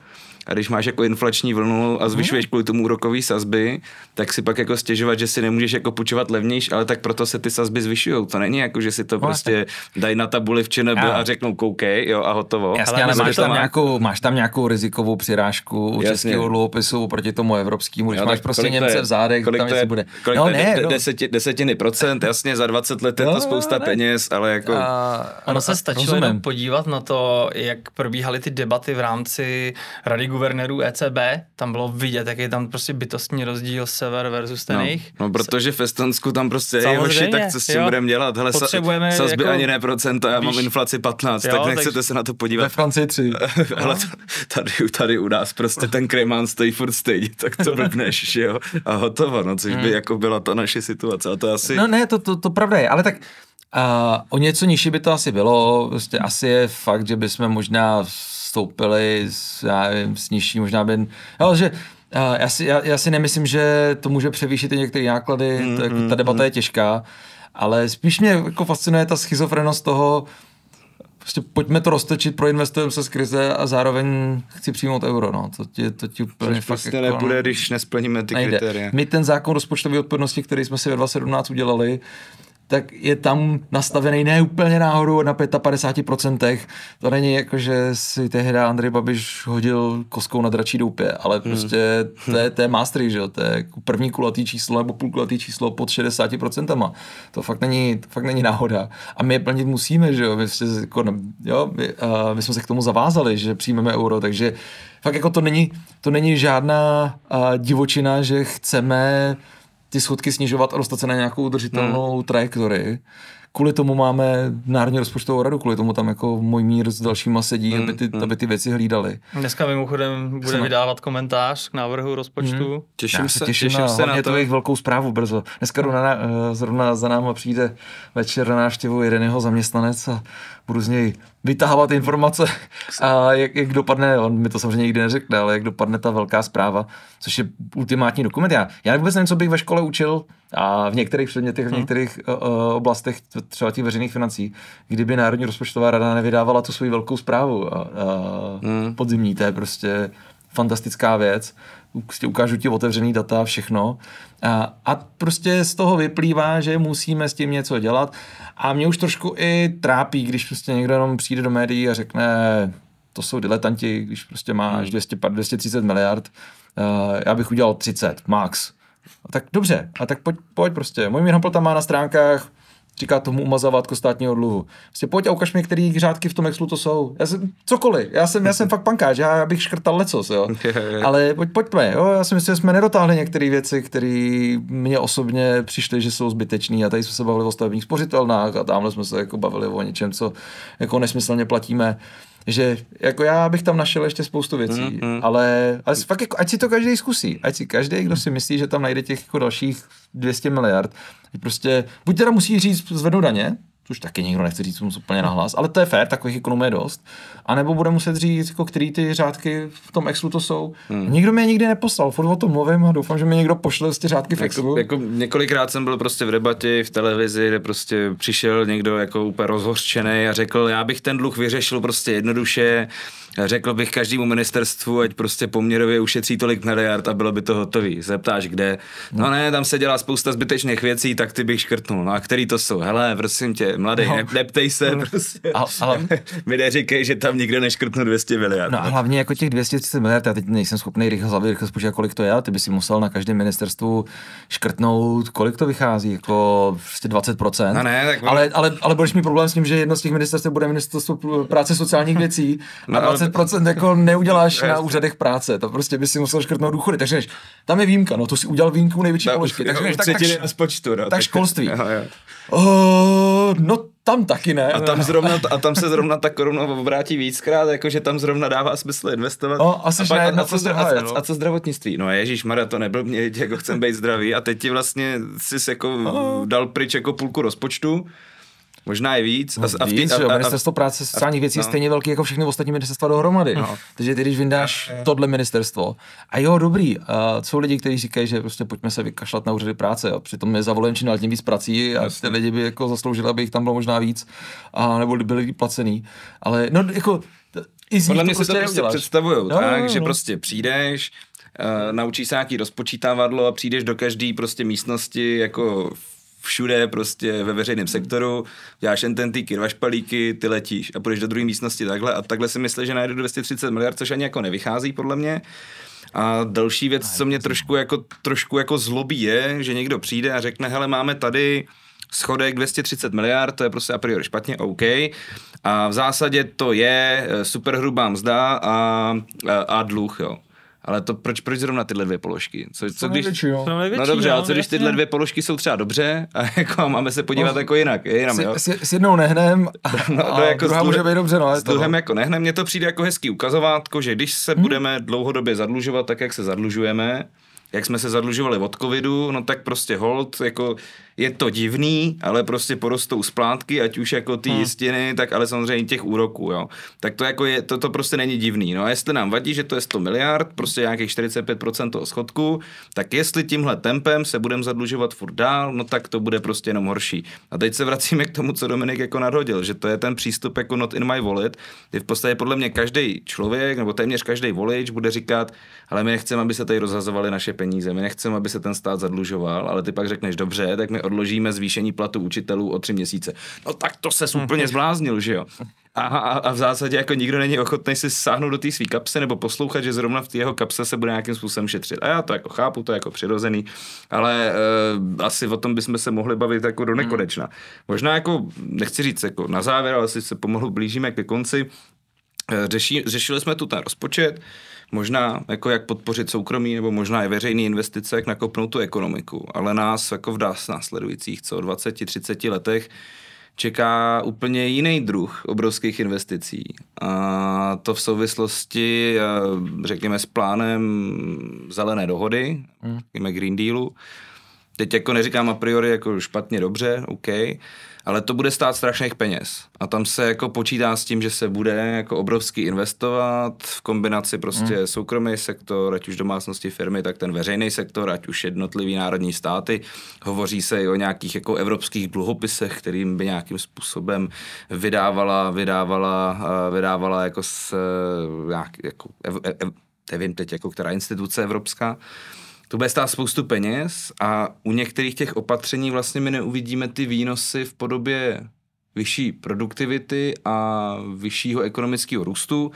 a když máš jako inflační vlnu a mhm. zvyšuješ kvůli tomu úrokové sazby, tak si pak jako stěžovat, že si nemůžeš jako půjčovat levnější, ale tak proto se ty sazby zvyšují. To není jako, že si to no, prostě dají na tabuli v ČNB a řeknou koukej jo, a hotovo. Jasně, ale, ale máš, tam má... nějakou, máš tam nějakou rizikovou přirážku u Jasně. českého dluhopisu oproti tomu evropskému, když jo, máš prostě Němce v zádech, kolik tam to je, bude. Kolik no, to je, ne, no. deseti, desetiny procent, jasně, za 20 let je to no, spousta ne. peněz, ale jako... A, ono se stačilo podívat na to, jak probíhaly ty debaty v rámci Rady guvernérů ECB, tam bylo vidět, jaký je tam prostě bytostní rozdíl sever versus ten no, No, protože v Estonsku tam prostě, je hoši, tak co s tím budeme dělat? Hele, Potřebujeme sazby jako, ani ne procenta, já mám víš, inflaci 15, jo, tak nechcete tak... se na to podívat. Ve Francii 3. Hele, [laughs] tady, tady u nás prostě ten kremán stojí furt stejně, tak to blbneš, jo? A hotovo, no, což by hmm. jako byla ta naše situace. A to asi... No ne, to, to, to pravda je, ale tak a o něco nižší by to asi bylo, prostě asi je fakt, že bychom možná stoupili z, já nevím, s nižší možná by... Jo, že já si, já, já si nemyslím, že to může převýšit i některé náklady, mm, to, jako, mm, ta debata mm. je těžká, ale spíš mě jako fascinuje ta schizofrenost toho, prostě pojďme to roztočit, proinvestujeme se z krize a zároveň chci přijmout euro. No. To, ti, to ti úplně Což fakt prostě jako, nebude, když nesplníme ty nejde. kritéria. My ten zákon rozpočtové odpovědnosti, který jsme si ve 2017 udělali, tak je tam nastavený ne úplně náhodou na 55%. To není jako, že si tehdy Andrej Babiš hodil koskou na dračí doupě, ale hmm. prostě hmm. to, je, to je mastery, že jo? To je jako první kulatý číslo nebo půlkulatý číslo pod 60%. To fakt není, to fakt není náhoda. A my je plnit musíme, že jo? My, jste, jako, no, jo? My, uh, my jsme se k tomu zavázali, že přijmeme euro, takže fakt jako to není, to není žádná uh, divočina, že chceme ty schodky snižovat a dostat se na nějakou udržitelnou hmm. trajektorii. Kvůli tomu máme Národní rozpočtovou radu, kvůli tomu tam jako můj mír s dalšíma sedí, hmm. aby, ty, mm. aby ty věci hlídali. Dneska mimochodem bude vydávat komentář k návrhu rozpočtu. Hmm. Těším se, těším, těším na, se na to. jejich velkou zprávu brzo. Dneska hmm. zrovna za náma přijde večer na návštěvu jeden jeho zaměstnanec a budu z něj vytahovat informace [laughs] a jak, jak dopadne, on mi to samozřejmě nikdy neřekne, ale jak dopadne ta velká zpráva, což je ultimátní dokument. Já, já vůbec nevím, co bych ve škole učil a v některých předmětech, v mhm. některých uh, oblastech, třeba těch veřejných financí, kdyby Národní rozpočtová rada nevydávala tu svoji velkou zprávu. Uh, hmm. Podzimní, to je prostě fantastická věc. Prostě ukážu ti otevřený data, všechno. A, a prostě z toho vyplývá, že musíme s tím něco dělat. A mě už trošku i trápí, když prostě někdo jenom přijde do médií a řekne, to jsou diletanti, když prostě máš 200, hmm. 230 miliard, uh, já bych udělal 30, max. A tak dobře, a tak pojď, pojď prostě. Můj Hampl tam má na stránkách říká tomu umazavátko státního dluhu. Prostě pojď a ukaž mi, který řádky v tom Excelu to jsou. Já jsem, cokoliv, já jsem, já jsem fakt pankáč, já bych škrtal lecos, jo. Ale pojď, pojďme, jo, já si myslím, že jsme nedotáhli některé věci, které mě osobně přišly, že jsou zbytečné. A tady jsme se bavili o stavebních spořitelnách a tamhle jsme se jako bavili o něčem, co jako nesmyslně platíme že jako já bych tam našel ještě spoustu věcí, mm-hmm. ale, ale fakt jako, ať si to každý zkusí, ať si každý, kdo si myslí, že tam najde těch jako dalších 200 miliard, prostě buď teda musí říct zvednu daně, což taky nikdo nechce říct mu úplně nahlas, ale to je fér, takových ekonomů je dost. A nebo bude muset říct, jako, který ty řádky v tom Excelu to jsou. Hmm. Nikdo mě nikdy neposlal, furt o tom mluvím a doufám, že mi někdo pošle ty prostě řádky v Excelu. Jako, jako, několikrát jsem byl prostě v debatě v televizi, kde prostě přišel někdo jako úplně rozhořčený a řekl, já bych ten dluh vyřešil prostě jednoduše, řekl bych každému ministerstvu, ať prostě poměrově ušetří tolik miliard a bylo by to hotový. Zeptáš, kde? No ne, tam se dělá spousta zbytečných věcí, tak ty bych škrtnul. No a který to jsou? Hele, prosím tě, mladý, no. neptej se, no. prostě. A, ale... [laughs] Mi neříkej, že tam nikdo neškrtnul 200 miliard. No a hlavně jako těch 230 miliard, já teď nejsem schopný rychle zavřít, rychle spočítat, kolik to je, ty by si musel na každém ministerstvu škrtnout, kolik to vychází, jako prostě 20%. No ne, tak... ale, ale, ale budeš mít problém s tím, že jedno z těch ministerstv bude ministerstvo práce sociálních věcí no, a no, 20 10% jako neuděláš no, na úřadech práce, to prostě by si musel škrtnout důchody. Takže tam je výjimka, no to si udělal výjimku největší no, položky. Takže než, tak, tak, z počtu, no, tak školství. [laughs] jo. uh, no tam taky ne. A tam, zrovna, a tam se zrovna ta koruna obrátí víckrát, jakože tam zrovna dává smysl investovat. No, a, a, pak, a, co, zdravá, a, a, a, co zdravotnictví? No ježíš, Mara, to nebyl mě, jako chcem být zdravý. A teď ti vlastně jsi jako no. dal pryč jako půlku rozpočtu možná i víc. No, a, a v tý, víc, a, a, ministerstvo práce sociálních věcí je no. stejně velký jako všechny ostatní ministerstva dohromady. No. no. Takže ty, když vyndáš tohle ministerstvo, a jo, dobrý, a jsou lidi, kteří říkají, že prostě pojďme se vykašlat na úřady práce, a přitom je zavolen čím dál tím víc prací a Jasně. ty lidi by jako zasloužili, aby jich tam bylo možná víc, a nebo byli placený. Ale no, jako, i Podle mě to prostě se to prostě no, tak, no, že no. prostě přijdeš, Uh, naučíš se nějaký rozpočítávadlo a přijdeš do každé prostě místnosti jako všude prostě ve veřejném sektoru, děláš ententíky, dva špalíky, ty letíš a půjdeš do druhé místnosti takhle a takhle si myslím, že najdu 230 miliard, což ani jako nevychází podle mě. A další věc, co mě trošku jako, trošku jako zlobí je, že někdo přijde a řekne, hele, máme tady schodek 230 miliard, to je prostě a priori špatně, OK. A v zásadě to je eh, superhrubá mzda a, a, a dluh, jo. Ale to proč, proč zrovna tyhle dvě položky? Co, co když, největší, jo. no dobře, ale co když tyhle dvě položky jsou třeba dobře a [laughs] jako máme se podívat no, jako jinak. Jinam, jo? S, s, jednou nehnem [laughs] no, a, no, a jako druhá může být dobře. No, s druhém no. jako nehnem, mně to přijde jako hezký ukazovátko, že když se hmm. budeme dlouhodobě zadlužovat tak, jak se zadlužujeme, jak jsme se zadlužovali od covidu, no tak prostě hold, jako je to divný, ale prostě porostou splátky, ať už jako ty hmm. jistiny, tak ale samozřejmě těch úroků, jo. Tak to jako je, to, to prostě není divný. No a jestli nám vadí, že to je 100 miliard, prostě nějakých 45% toho schodku, tak jestli tímhle tempem se budeme zadlužovat furt dál, no tak to bude prostě jenom horší. A teď se vracíme k tomu, co Dominik jako nadhodil, že to je ten přístup jako not in my wallet, kdy v podstatě podle mě každý člověk nebo téměř každý volič bude říkat, ale my nechceme, aby se tady rozhazovaly naše peníze, my nechceme, aby se ten stát zadlužoval, ale ty pak řekneš, dobře, tak my odložíme zvýšení platu učitelů o tři měsíce. No tak to se úplně zbláznil, že jo. A, a, a v zásadě jako nikdo není ochotný si sáhnout do té své kapsy nebo poslouchat, že zrovna v té jeho kapse se bude nějakým způsobem šetřit. A já to jako chápu, to je jako přirozený, ale e, asi o tom bychom se mohli bavit jako do nekonečna. Možná jako, nechci říct jako na závěr, ale asi se pomalu blížíme ke konci, Eh, Řeši, řešili jsme tu ten rozpočet, možná jako jak podpořit soukromí nebo možná i veřejný investice, jak nakopnout tu ekonomiku, ale nás jako v dás následujících co 20-30 letech čeká úplně jiný druh obrovských investicí. A to v souvislosti, eh, řekněme, s plánem zelené dohody, hmm. řekněme Green Dealu. Teď jako neříkám a priori jako špatně, dobře, OK, ale to bude stát strašných peněz. A tam se jako počítá s tím, že se bude jako obrovský investovat v kombinaci prostě hmm. soukromý sektor, ať už domácnosti firmy, tak ten veřejný sektor, ať už jednotlivý národní státy. Hovoří se i o nějakých jako evropských dluhopisech, kterým by nějakým způsobem vydávala, vydávala, eh, vydávala jako s eh, nějak, jako, ev, ev, nevím teď, jako která instituce evropská. Uh, to bude stát spoustu peněz a u některých těch opatření vlastně my neuvidíme ty výnosy v podobě vyšší produktivity a vyššího ekonomického růstu,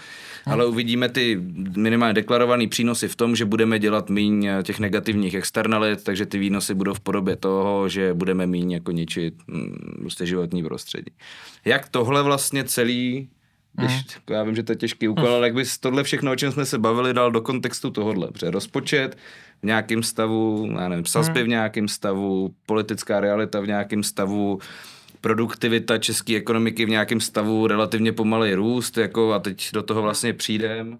hmm. ale uvidíme ty minimálně deklarované přínosy v tom, že budeme dělat méně těch negativních externalit, takže ty výnosy budou v podobě toho, že budeme méně jako ničit hm, prostě životní prostředí. Jak tohle vlastně celý když, mhm. jako já vím, že to je těžký úkol, mhm. ale jak bys tohle všechno, o čem jsme se bavili, dal do kontextu tohohle. Protože rozpočet v nějakém stavu, já nevím, sazby mhm. v nějakém stavu, politická realita v nějakém stavu, produktivita české ekonomiky v nějakém stavu, relativně pomalý růst, jako a teď do toho vlastně přijdem.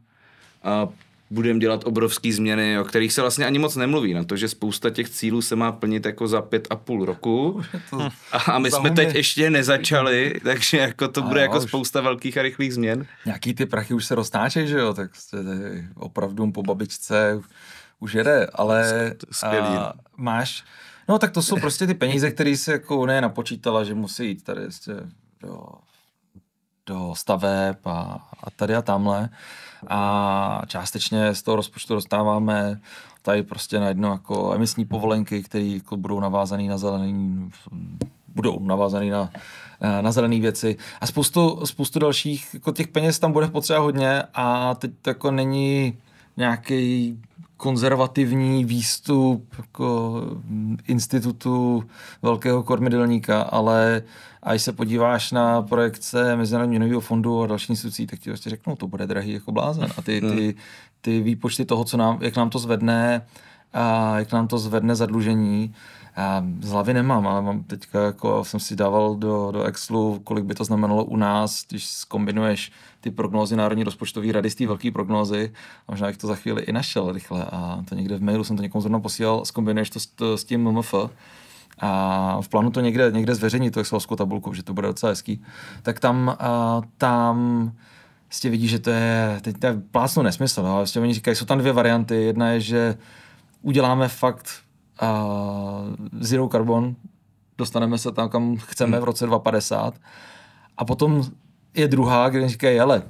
A budeme dělat obrovské změny, o kterých se vlastně ani moc nemluví, na to, že spousta těch cílů se má plnit jako za pět a půl roku [laughs] hm. a my jsme teď ještě nezačali, [laughs] takže jako to bude jako spousta velkých a rychlých změn. Nějaký ty prachy už se roztáčejí, že jo, tak opravdu po babičce už jede, ale a máš, no tak to jsou prostě ty peníze, které se jako ne napočítala, že musí jít tady ještě do, do staveb a, a tady a tamhle a částečně z toho rozpočtu dostáváme tady prostě na jedno jako emisní povolenky, které jako budou navázané na zelený, budou navázané na, na zelené věci a spoustu, spoustu dalších, jako těch peněz tam bude potřeba hodně a teď to jako není nějaký konzervativní výstup jako institutu velkého kormidelníka, ale až se podíváš na projekce Mezinárodního měnového fondu a další institucí, tak ti vlastně řeknou, to bude drahý jako blázen. A ty, ty, ty výpočty toho, co nám, jak nám to zvedne, a jak nám to zvedne zadlužení, já z hlavy nemám, ale mám teďka jako jsem si dával do, do Excelu, kolik by to znamenalo u nás, když skombinuješ ty prognózy Národní rozpočtové rady z té velké prognózy, a možná bych to za chvíli i našel rychle. A to někde v mailu jsem to někomu zrovna posílal, skombinuješ to s, to, s tím MMF, a v plánu to někde, někde zveřejní, to Excelovskou tabulku, že to bude docela hezký, tak tam, a, tam jste vidí, že to je, teď to je plácno nesmysl, no, ale vlastně oni říkají, jsou tam dvě varianty, jedna je, že uděláme fakt uh, Zero Carbon, dostaneme se tam, kam chceme v roce 2050. A potom je druhá, kde říkají, ale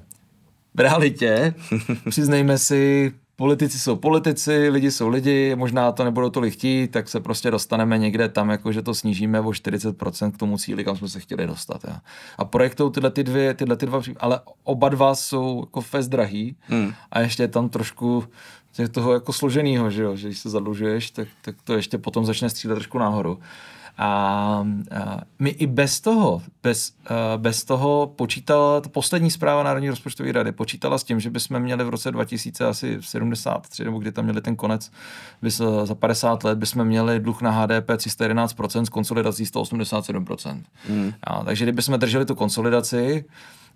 v realitě, [laughs] přiznejme si, politici jsou politici, lidi jsou lidi, možná to nebudou tolik chtít, tak se prostě dostaneme někde tam, jako že to snížíme o 40% k tomu cíli, kam jsme se chtěli dostat. Ja. A projektou tyhle ty dvě, tyhle ty dva, ale oba dva jsou jako fest drahý hmm. a ještě je tam trošku je toho jako složeného, že jo, že když se zadlužuješ, tak, tak to ještě potom začne střílet trošku nahoru. A, a my i bez toho, bez, uh, bez toho počítala, ta poslední zpráva Národní rozpočtové rady počítala s tím, že bychom měli v roce 2073, nebo kdy tam měli ten konec, bys se, za 50 let bychom měli dluh na HDP 311% s konsolidací 187%. Mm. A, takže kdybychom drželi tu konsolidaci, uh,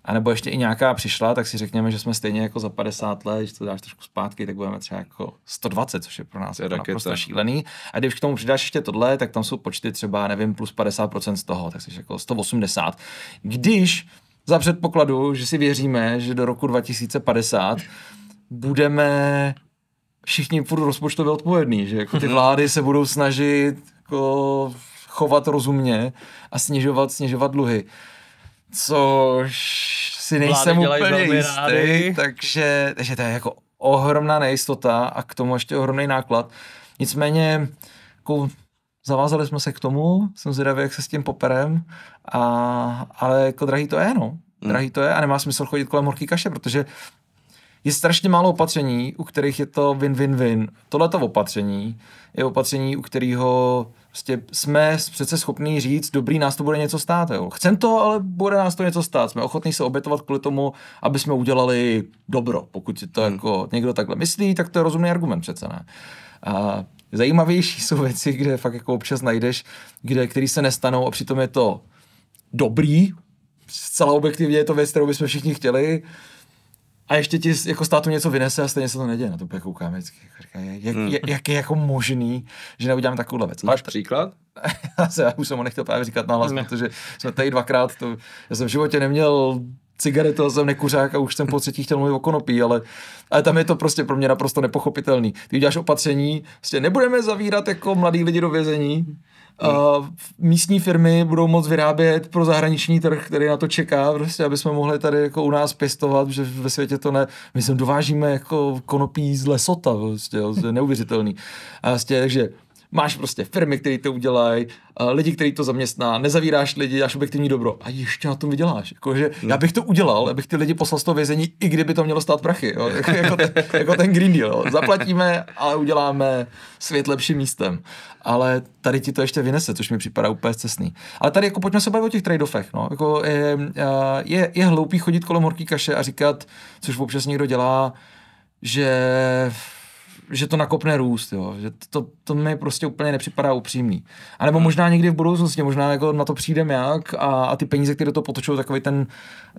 a nebo ještě i nějaká přišla, tak si řekněme, že jsme stejně jako za 50 let, když to dáš trošku zpátky, tak budeme třeba jako 120, což je pro nás je jako naprosto šílený. A když k tomu přidáš ještě tohle, tak tam jsou počty třeba, nevím, plus 50% z toho, tak jsi jako 180. Když za předpokladu, že si věříme, že do roku 2050 budeme všichni furt rozpočtově odpovědní, že jako ty mhm. vlády se budou snažit jako chovat rozumně a snižovat, snižovat dluhy což si nejsem úplně jistý, takže, takže to je jako ohromná nejistota a k tomu ještě ohromný náklad. Nicméně jako zavázali jsme se k tomu, jsem zvědavý, jak se s tím poperem, a, ale jako drahý to je, no. Hmm. Drahý to je a nemá smysl chodit kolem horký kaše, protože je strašně málo opatření, u kterých je to win-win-win. Tohle to opatření je opatření, u kterého Prostě jsme přece schopní říct, dobrý, nás to bude něco stát. Jo. Chcem to, ale bude nás to něco stát. Jsme ochotní se obětovat kvůli tomu, aby jsme udělali dobro. Pokud to hmm. jako někdo takhle myslí, tak to je rozumný argument přece ne. A zajímavější jsou věci, kde fakt jako občas najdeš, kde, který se nestanou a přitom je to dobrý, zcela objektivně je to věc, kterou bychom všichni chtěli, a ještě ti jako státu něco vynese a stejně se to neděje. Na to koukám vždycky. Jak, hmm. jak, jak, je jako možný, že neudělám takovouhle věc? Máš příklad? [laughs] já už jsem ho nechtěl právě říkat nahlas, ne. protože jsme tady dvakrát, to, já jsem v životě neměl cigaretu a jsem nekuřák a už jsem po třetí chtěl mluvit o konopí, ale, ale tam je to prostě pro mě naprosto nepochopitelný. Ty uděláš opatření, prostě nebudeme zavírat jako mladí lidi do vězení, Uh, místní firmy budou moc vyrábět pro zahraniční trh, který na to čeká, prostě, aby jsme mohli tady jako u nás pěstovat, že ve světě to ne. My se dovážíme jako konopí z Lesota, prostě, jo, [laughs] neuvěřitelný. A prostě, takže máš prostě firmy, které to udělají, eh, lidi, kteří to zaměstná, nezavíráš lidi, až objektivní dobro a ještě na tom vyděláš. Jako, že hmm. Já bych to udělal, abych ty lidi poslal z toho vězení, i kdyby to mělo stát prachy. Jo? Jako, jako, ten, jako ten Green Deal. Jo? Zaplatíme, ale uděláme svět lepším místem. Ale tady ti to ještě vynese, což mi připadá úplně cestný. Ale tady jako pojďme se bavit o těch trade-offech. No? Jako, je, eh, eh, je, je hloupý chodit kolem horký kaše a říkat, což občas někdo dělá, že že to nakopne růst, jo. Že to, to mi prostě úplně nepřipadá upřímný. A nebo možná někdy v budoucnosti, možná jako na to přijde, jak a, a ty peníze, které to potočují, takový ten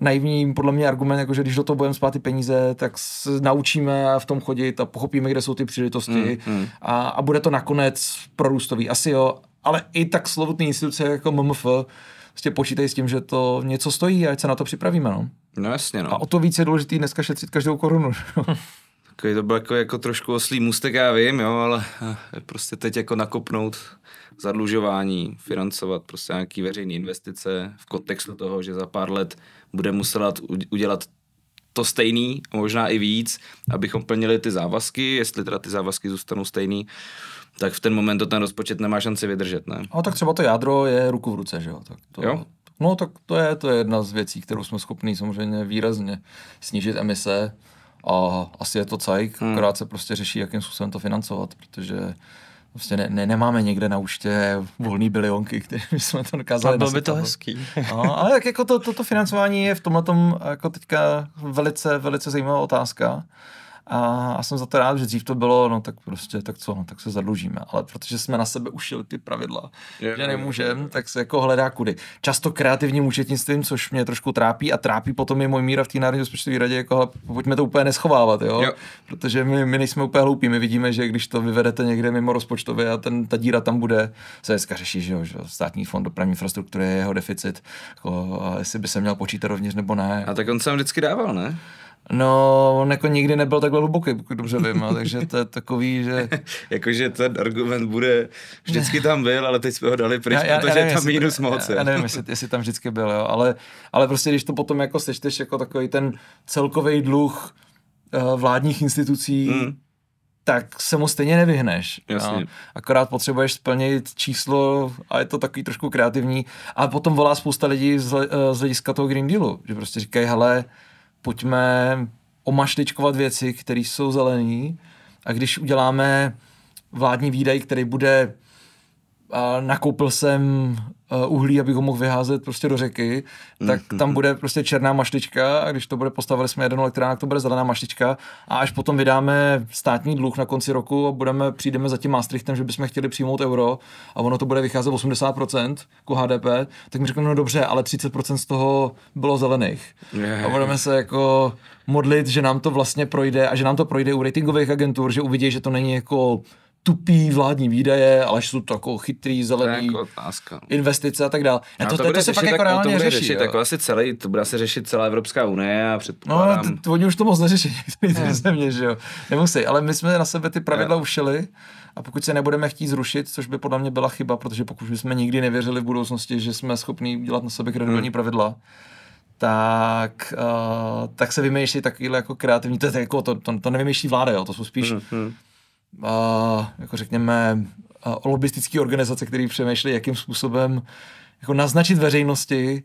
naivní podle mě argument, jako že když do toho budeme spát ty peníze, tak se naučíme v tom chodit a pochopíme, kde jsou ty příležitosti mm, mm. A, a bude to nakonec prorůstový. Asi jo, ale i tak slovutné instituce jako MMF prostě počítají s tím, že to něco stojí a ať se na to připravíme. No, no jasně. No. A o to víc je důležité dneska šetřit každou korunu. [laughs] No. Takový to byl jako, jako trošku oslý mustek, já vím, jo, ale eh, prostě teď jako nakopnout zadlužování, financovat prostě nějaký veřejné investice v kontextu toho, že za pár let bude muset udělat to stejný, možná i víc, abychom plnili ty závazky, jestli teda ty závazky zůstanou stejný, tak v ten moment to ten rozpočet nemá šanci vydržet, ne? No tak třeba to jádro je ruku v ruce, že jo? Tak to, jo? No tak to je, to je jedna z věcí, kterou jsme schopni samozřejmě výrazně snížit emise, a asi je to cajk, hmm. akorát se prostě řeší, jakým způsobem to financovat, protože vlastně ne, ne, nemáme někde na účtě volný bilionky, které jsme [laughs] to dokázali. A bylo by to hezký. No, ale tak jako to, to, to financování je v tomhle tom jako teďka velice, velice zajímavá otázka. A, a jsem za to rád, že dřív to bylo, no tak prostě, tak co, no, tak se zadlužíme. Ale protože jsme na sebe ušili ty pravidla, je, že nemůžeme, tak se jako hledá kudy. Často kreativním účetnictvím, což mě trošku trápí a trápí potom i můj míra v té národní rozpočtové radě, jako hele, pojďme to úplně neschovávat, jo? jo. Protože my, my, nejsme úplně hloupí, my vidíme, že když to vyvedete někde mimo rozpočtově a ten, ta díra tam bude, se dneska řeší, že jo, že státní fond dopravní infrastruktury, jeho deficit, jako, jestli by se měl počítat rovněž nebo ne. A tak on se vždycky dával, ne? No, on jako nikdy nebyl takhle hluboký, pokud dobře vím, takže to je takový, že... [laughs] Jakože ten argument bude, vždycky tam byl, ale teď jsme ho dali pryč, já, já, protože já nevím, je tam minus moc. Já, já nevím, jestli, jestli tam vždycky byl, jo, ale, ale prostě když to potom jako sečteš jako takový ten celkový dluh uh, vládních institucí, mm. tak se mu stejně nevyhneš. Jasně. No. Akorát potřebuješ splnit číslo a je to takový trošku kreativní. A potom volá spousta lidí z, uh, z hlediska toho Green Dealu, že prostě říkají, hele, pojďme omašličkovat věci, které jsou zelené a když uděláme vládní výdaj, který bude a nakoupil jsem eh, uhlí, abych ho mohl vyházet prostě do řeky, tak mm-hmm. tam bude prostě černá mašlička a když to bude postavili jsme jednu elektrán, tak to bude zelená mašlička a až potom vydáme státní dluh na konci roku a budeme, přijdeme za tím Maastrichtem, že bychom chtěli přijmout euro a ono to bude vycházet 80% ku HDP, tak mi řeknou, no dobře, ale 30% z toho bylo zelených. Yeah. A budeme se jako modlit, že nám to vlastně projde a že nám to projde u ratingových agentur, že uvidí, že to není jako tupý vládní výdaje, ale že jsou to jako chytrý, zelený jako otázka. No. investice a tak dále. no, to, to, to, to se pak jako reálně to řeší. řešit, jako asi celý, to bude asi řešit celá Evropská unie a no, předpokládám. No, t- oni už to moc neřeší, některé [laughs] ty země, že jo. Nemusí, ale my jsme na sebe ty pravidla jo. ušili a pokud se nebudeme chtít zrušit, což by podle mě byla chyba, protože pokud jsme nikdy nevěřili v budoucnosti, že jsme schopni dělat na sebe kredibilní hmm. pravidla, tak, uh, tak se vymýšlí takovýhle jako kreativní, to, jako, to, to, to nevymýšlí vláda, jo, to jsou spíš hmm, hmm uh, jako řekněme, uh, lobbystické organizace, které přemýšlí, jakým způsobem jako naznačit veřejnosti,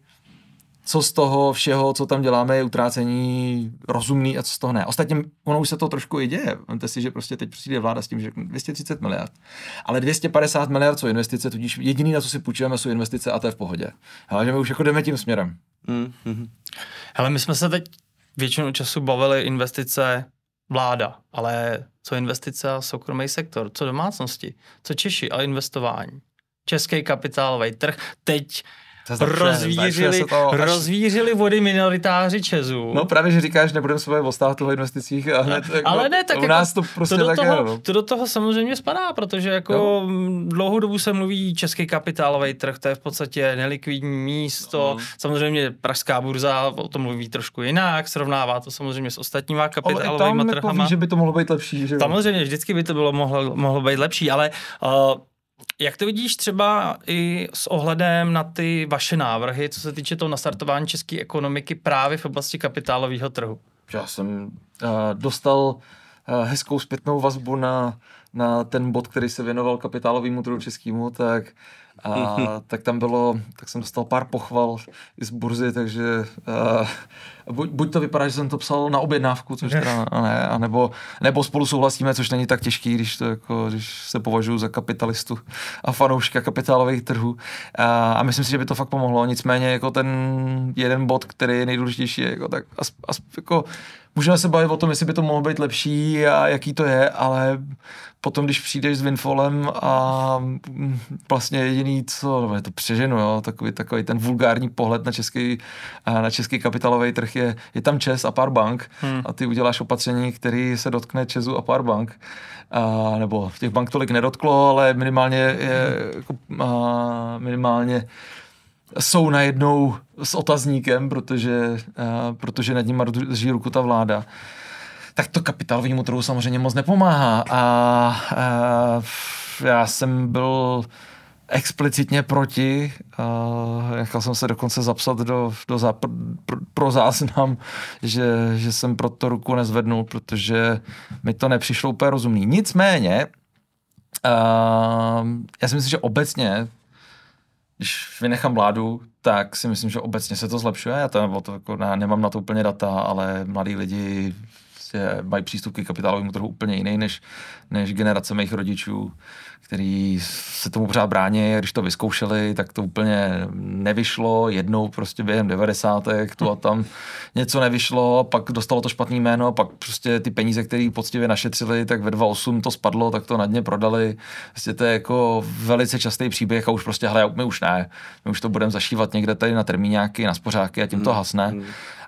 co z toho všeho, co tam děláme, je utrácení rozumný a co z toho ne. Ostatně ono už se to trošku i děje. Vemte si, že prostě teď přijde vláda s tím, že 230 miliard. Ale 250 miliard jsou investice, tudíž jediný, na co si půjčujeme, jsou investice a to je v pohodě. Ale že my už jako jdeme tím směrem. Mm-hmm. Hele, my jsme se teď většinu času bavili investice vláda, ale co investice a soukromý sektor, co domácnosti, co Češi a investování. Český kapitálový trh. Teď rozvířili, až... rozvířili vody minoritáři Česu. No právě, že říkáš, nebudeme se bavit o státu investicích. A hned, jako, ale ne, tak u jako nás jako, to prostě to do, toho, no. to do toho samozřejmě spadá, protože jako no. dlouhou dobu se mluví český kapitálový trh, to je v podstatě nelikvidní místo. No. Samozřejmě pražská burza o tom mluví trošku jinak, srovnává to samozřejmě s ostatníma kapitálovými trhama. Jako ví, že by to mohlo být lepší. Že Samozřejmě, vždycky by to bylo mohlo, mohlo být lepší, ale uh, jak to vidíš třeba i s ohledem na ty vaše návrhy, co se týče toho nastartování české ekonomiky právě v oblasti kapitálového trhu? Já jsem uh, dostal uh, hezkou zpětnou vazbu na, na ten bod, který se věnoval kapitálovému trhu českému, tak a, [laughs] tak tam bylo, tak jsem dostal pár pochval i z burzy, takže uh, buď, buď to vypadá, že jsem to psal na objednávku, což teda [laughs] ne, anebo, nebo spolu souhlasíme, což není tak těžký, když, to jako, když se považuji za kapitalistu a fanouška kapitálových trhů. A, a myslím si, že by to fakt pomohlo. Nicméně jako ten jeden bod, který je nejdůležitější, je jako tak as, as, jako, můžeme se bavit o tom, jestli by to mohlo být lepší a jaký to je, ale potom, když přijdeš s Winfolem a mm, vlastně jediný, co, no, je to přeženo, jo, takový, takový ten vulgární pohled na český, na český kapitalový trh bankách je, je tam Čes a pár bank hmm. a ty uděláš opatření, který se dotkne Česu a pár bank. A, nebo těch bank tolik nedotklo, ale minimálně, je, hmm. jako, a, minimálně jsou najednou s otazníkem, protože, a, protože nad ním drží ruku ta vláda tak to kapitálovému trhu samozřejmě moc nepomáhá. A, a já jsem byl explicitně proti. Uh, nechal jsem se dokonce zapsat do, do zápr, pro, pro záznam, že, že jsem pro to ruku nezvednul, protože mi to nepřišlo úplně rozumný. Nicméně, uh, já si myslím, že obecně, když vynechám vládu, tak si myslím, že obecně se to zlepšuje. Já to, to jako, já nemám na to úplně data, ale mladí lidi prostě mají přístup ke kapitálovému trhu úplně jiný než, než generace mých rodičů, který se tomu pořád brání, když to vyzkoušeli, tak to úplně nevyšlo, jednou prostě během 90. tu a tam něco nevyšlo, pak dostalo to špatný jméno, pak prostě ty peníze, které poctivě našetřili, tak ve 2.8 to spadlo, tak to na dně prodali. Prostě to je jako velice častý příběh a už prostě, hele, my už ne, my už to budeme zašívat někde tady na termíňáky, na spořáky a tím to hmm. hasne. Hmm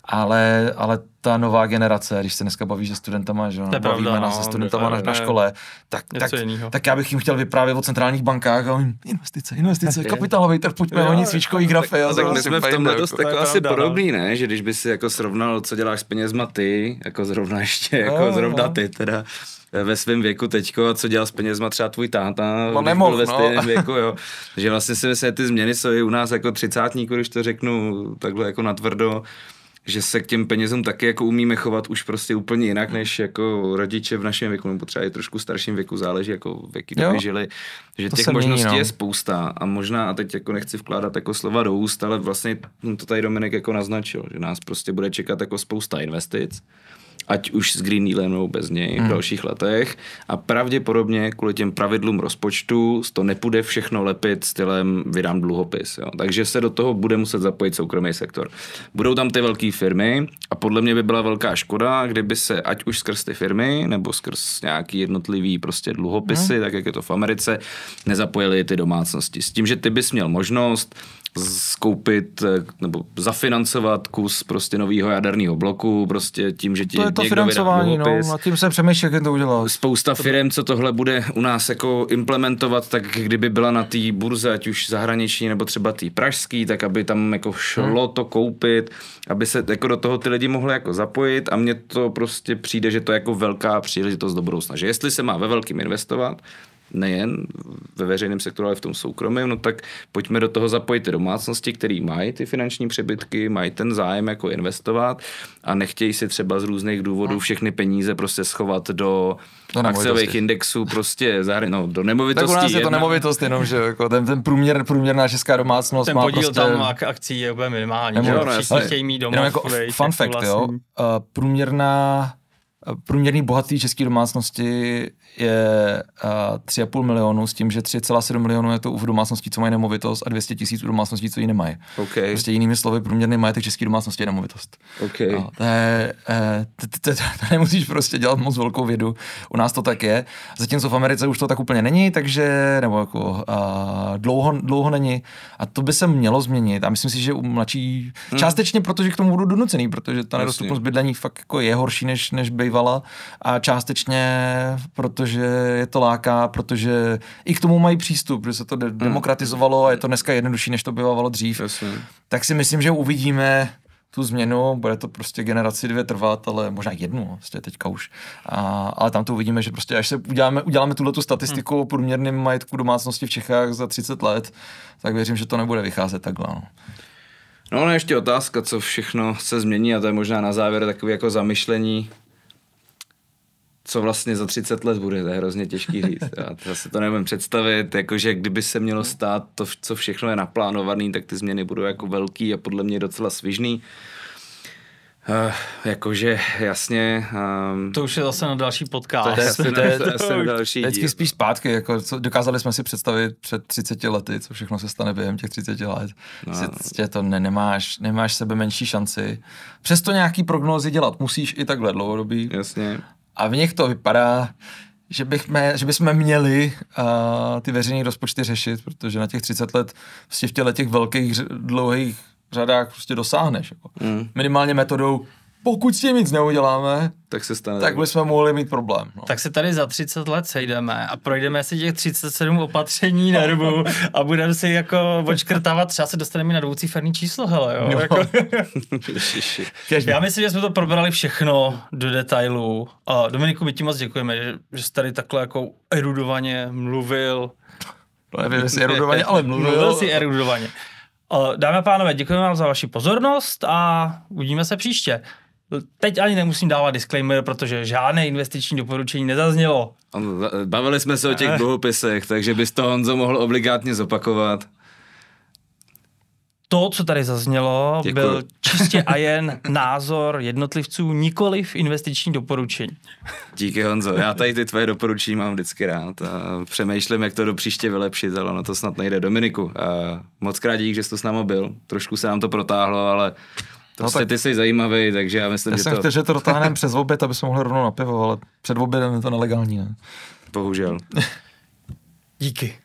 ale, ale ta nová generace, když se dneska bavíš se studentama, že no, bavíme pravda, nás no, se studentama na, na škole, tak, tak, tak já bych jim chtěl vyprávět o centrálních bankách a oni, investice, investice, tak kapitálový, tak pojďme oni honit svíčkový grafy. A tak my jsme v tomhle dost jako, jako asi no. podobný, ne? Že když by si jako srovnal, co děláš s penězma ty, jako zrovna ještě, jako no. zrovna ty teda, eh, ve svém věku teďko a co dělal s penězma třeba tvůj táta, no, nemohl, byl ve no. stejném no. věku, jo. Že vlastně si myslím, ty změny jsou i u nás jako třicátníků, když to řeknu takhle jako natvrdo, že se k těm penězům taky jako umíme chovat už prostě úplně jinak, než jako rodiče v našem věku, nebo třeba i trošku starším věku, záleží jako v jaký době žili, že to těch možností mění, no. je spousta a možná, a teď jako nechci vkládat jako slova do úst, ale vlastně no, to tady Dominik jako naznačil, že nás prostě bude čekat jako spousta investic, ať už s Green Dealem nebo bez něj v hmm. dalších letech. A pravděpodobně kvůli těm pravidlům rozpočtu to nepůjde všechno lepit stylem vydám dluhopis. Jo. Takže se do toho bude muset zapojit soukromý sektor. Budou tam ty velké firmy a podle mě by byla velká škoda, kdyby se ať už skrz ty firmy nebo skrz nějaký jednotlivý prostě dluhopisy, hmm. tak jak je to v Americe, nezapojili ty domácnosti. S tím, že ty bys měl možnost skoupit eh, nebo zafinancovat kus prostě nového jaderného bloku, prostě tím, že ti to je to financování, no, a tím jsem přemýšlel, jak to udělal. Spousta firm, co tohle bude u nás jako implementovat, tak kdyby byla na té burze, ať už zahraniční nebo třeba té pražský, tak aby tam jako šlo hmm. to koupit, aby se jako do toho ty lidi mohli jako zapojit a mně to prostě přijde, že to je jako velká příležitost do budoucna, že jestli se má ve velkým investovat, nejen ve veřejném sektoru, ale v tom soukromém, no tak pojďme do toho zapojit ty domácnosti, které mají ty finanční přebytky, mají ten zájem jako investovat a nechtějí si třeba z různých důvodů no. všechny peníze prostě schovat do no, akciových indexů, prostě zahrn- no, do nemovitostí. Tak u nás je jedna. to nemovitost, jenom že jako ten, ten průměr, průměrná česká domácnost ten má podíl prostě... tam akcí je úplně minimální, že? No, všichni chtějí mít domov. Jenom jako fun, fun fact, vlastní. jo, uh, eh, průměrná eh, průměrný bohatý české domácnosti je uh, eh, 3,5 milionu s tím, že 3,7 milionů je to u domácností, co mají nemovitost a 200 tisíc u domácností, co ji nemají. Okay. Prostě jinými slovy, průměrný majetek český domácnosti je nemovitost. Okay. No, to, je, to, to, to, to nemusíš prostě dělat moc velkou vědu. U nás to tak je. Zatímco v Americe už to tak úplně není, takže nebo jako uh, dlouho, dlouho není. A to by se mělo změnit. A myslím si, že u mladší, hmm. částečně protože k tomu budu donucený, protože ta nedostupnost bydlení fakt jako je horší, než, než bývala. A částečně proto, protože je to láká, protože i k tomu mají přístup, protože se to de- hmm. demokratizovalo a je to dneska jednodušší, než to bývalo dřív. Jasně. Tak si myslím, že uvidíme tu změnu, bude to prostě generaci dvě trvat, ale možná jednu, vlastně teďka už. A, ale tam to uvidíme, že prostě až se uděláme, uděláme tuhle tu statistiku hmm. o průměrném majetku domácnosti v Čechách za 30 let, tak věřím, že to nebude vycházet takhle. No. No, no ještě otázka, co všechno se změní a to je možná na závěr takové jako zamyšlení co vlastně za 30 let bude, to je hrozně těžký říct. Já zase to nevím představit, jakože kdyby se mělo stát to, co všechno je naplánovaný, tak ty změny budou jako velký a podle mě docela svižný. Uh, jakože jasně. Um, to už je zase na další podcast. To je, to je, to je, to je další díl. spíš zpátky, jako co, dokázali jsme si představit před 30 lety, co všechno se stane během těch 30 let. No. Prostě to ne, nemáš, nemáš sebe menší šanci. Přesto nějaký prognózy dělat musíš i takhle dlouhodobý. Jasně. A v nich to vypadá, že, bychme, že bychom měli uh, ty veřejné rozpočty řešit, protože na těch 30 let prostě v těch velkých dlouhých řadách prostě dosáhneš. Jako. Mm. Minimálně metodou pokud s tím nic neuděláme, tak se stane. Tak bychom mohli mít problém. No. Tak se tady za 30 let sejdeme a projdeme si těch 37 opatření na dobu a budeme si jako očkrtávat, třeba se dostaneme na ferní číslo, hele, jo. No. Jako... Já myslím, že jsme to probrali všechno do detailů. A Dominiku, my ti moc děkujeme, že, že jsi tady takhle jako erudovaně mluvil. No, nevím, jestli erudovaně, [laughs] ale mluvil. Mluvil jsi erudovaně. Dámy a pánové, děkujeme vám za vaši pozornost a uvidíme se příště. No, teď ani nemusím dávat disclaimer, protože žádné investiční doporučení nezaznělo. Bavili jsme se o těch eh. dluhopisech, takže bys to Honzo mohl obligátně zopakovat. To, co tady zaznělo, Děkuji. byl čistě a jen názor jednotlivců, nikoli v investiční doporučení. Díky Honzo, já tady ty tvoje doporučení mám vždycky rád a přemýšlím, jak to do příště vylepšit, ale na to snad nejde. Dominiku, a moc krát dík, že jsi to s námi byl, trošku se nám to protáhlo, ale Prostě no, tak... ty jsi zajímavý, takže já myslím, já že jsem to... Chtěl, že to dotáhneme přes oběd, aby jsme mohli rovnou na pivo, ale před obědem je to nelegální, ne? Bohužel. [laughs] Díky.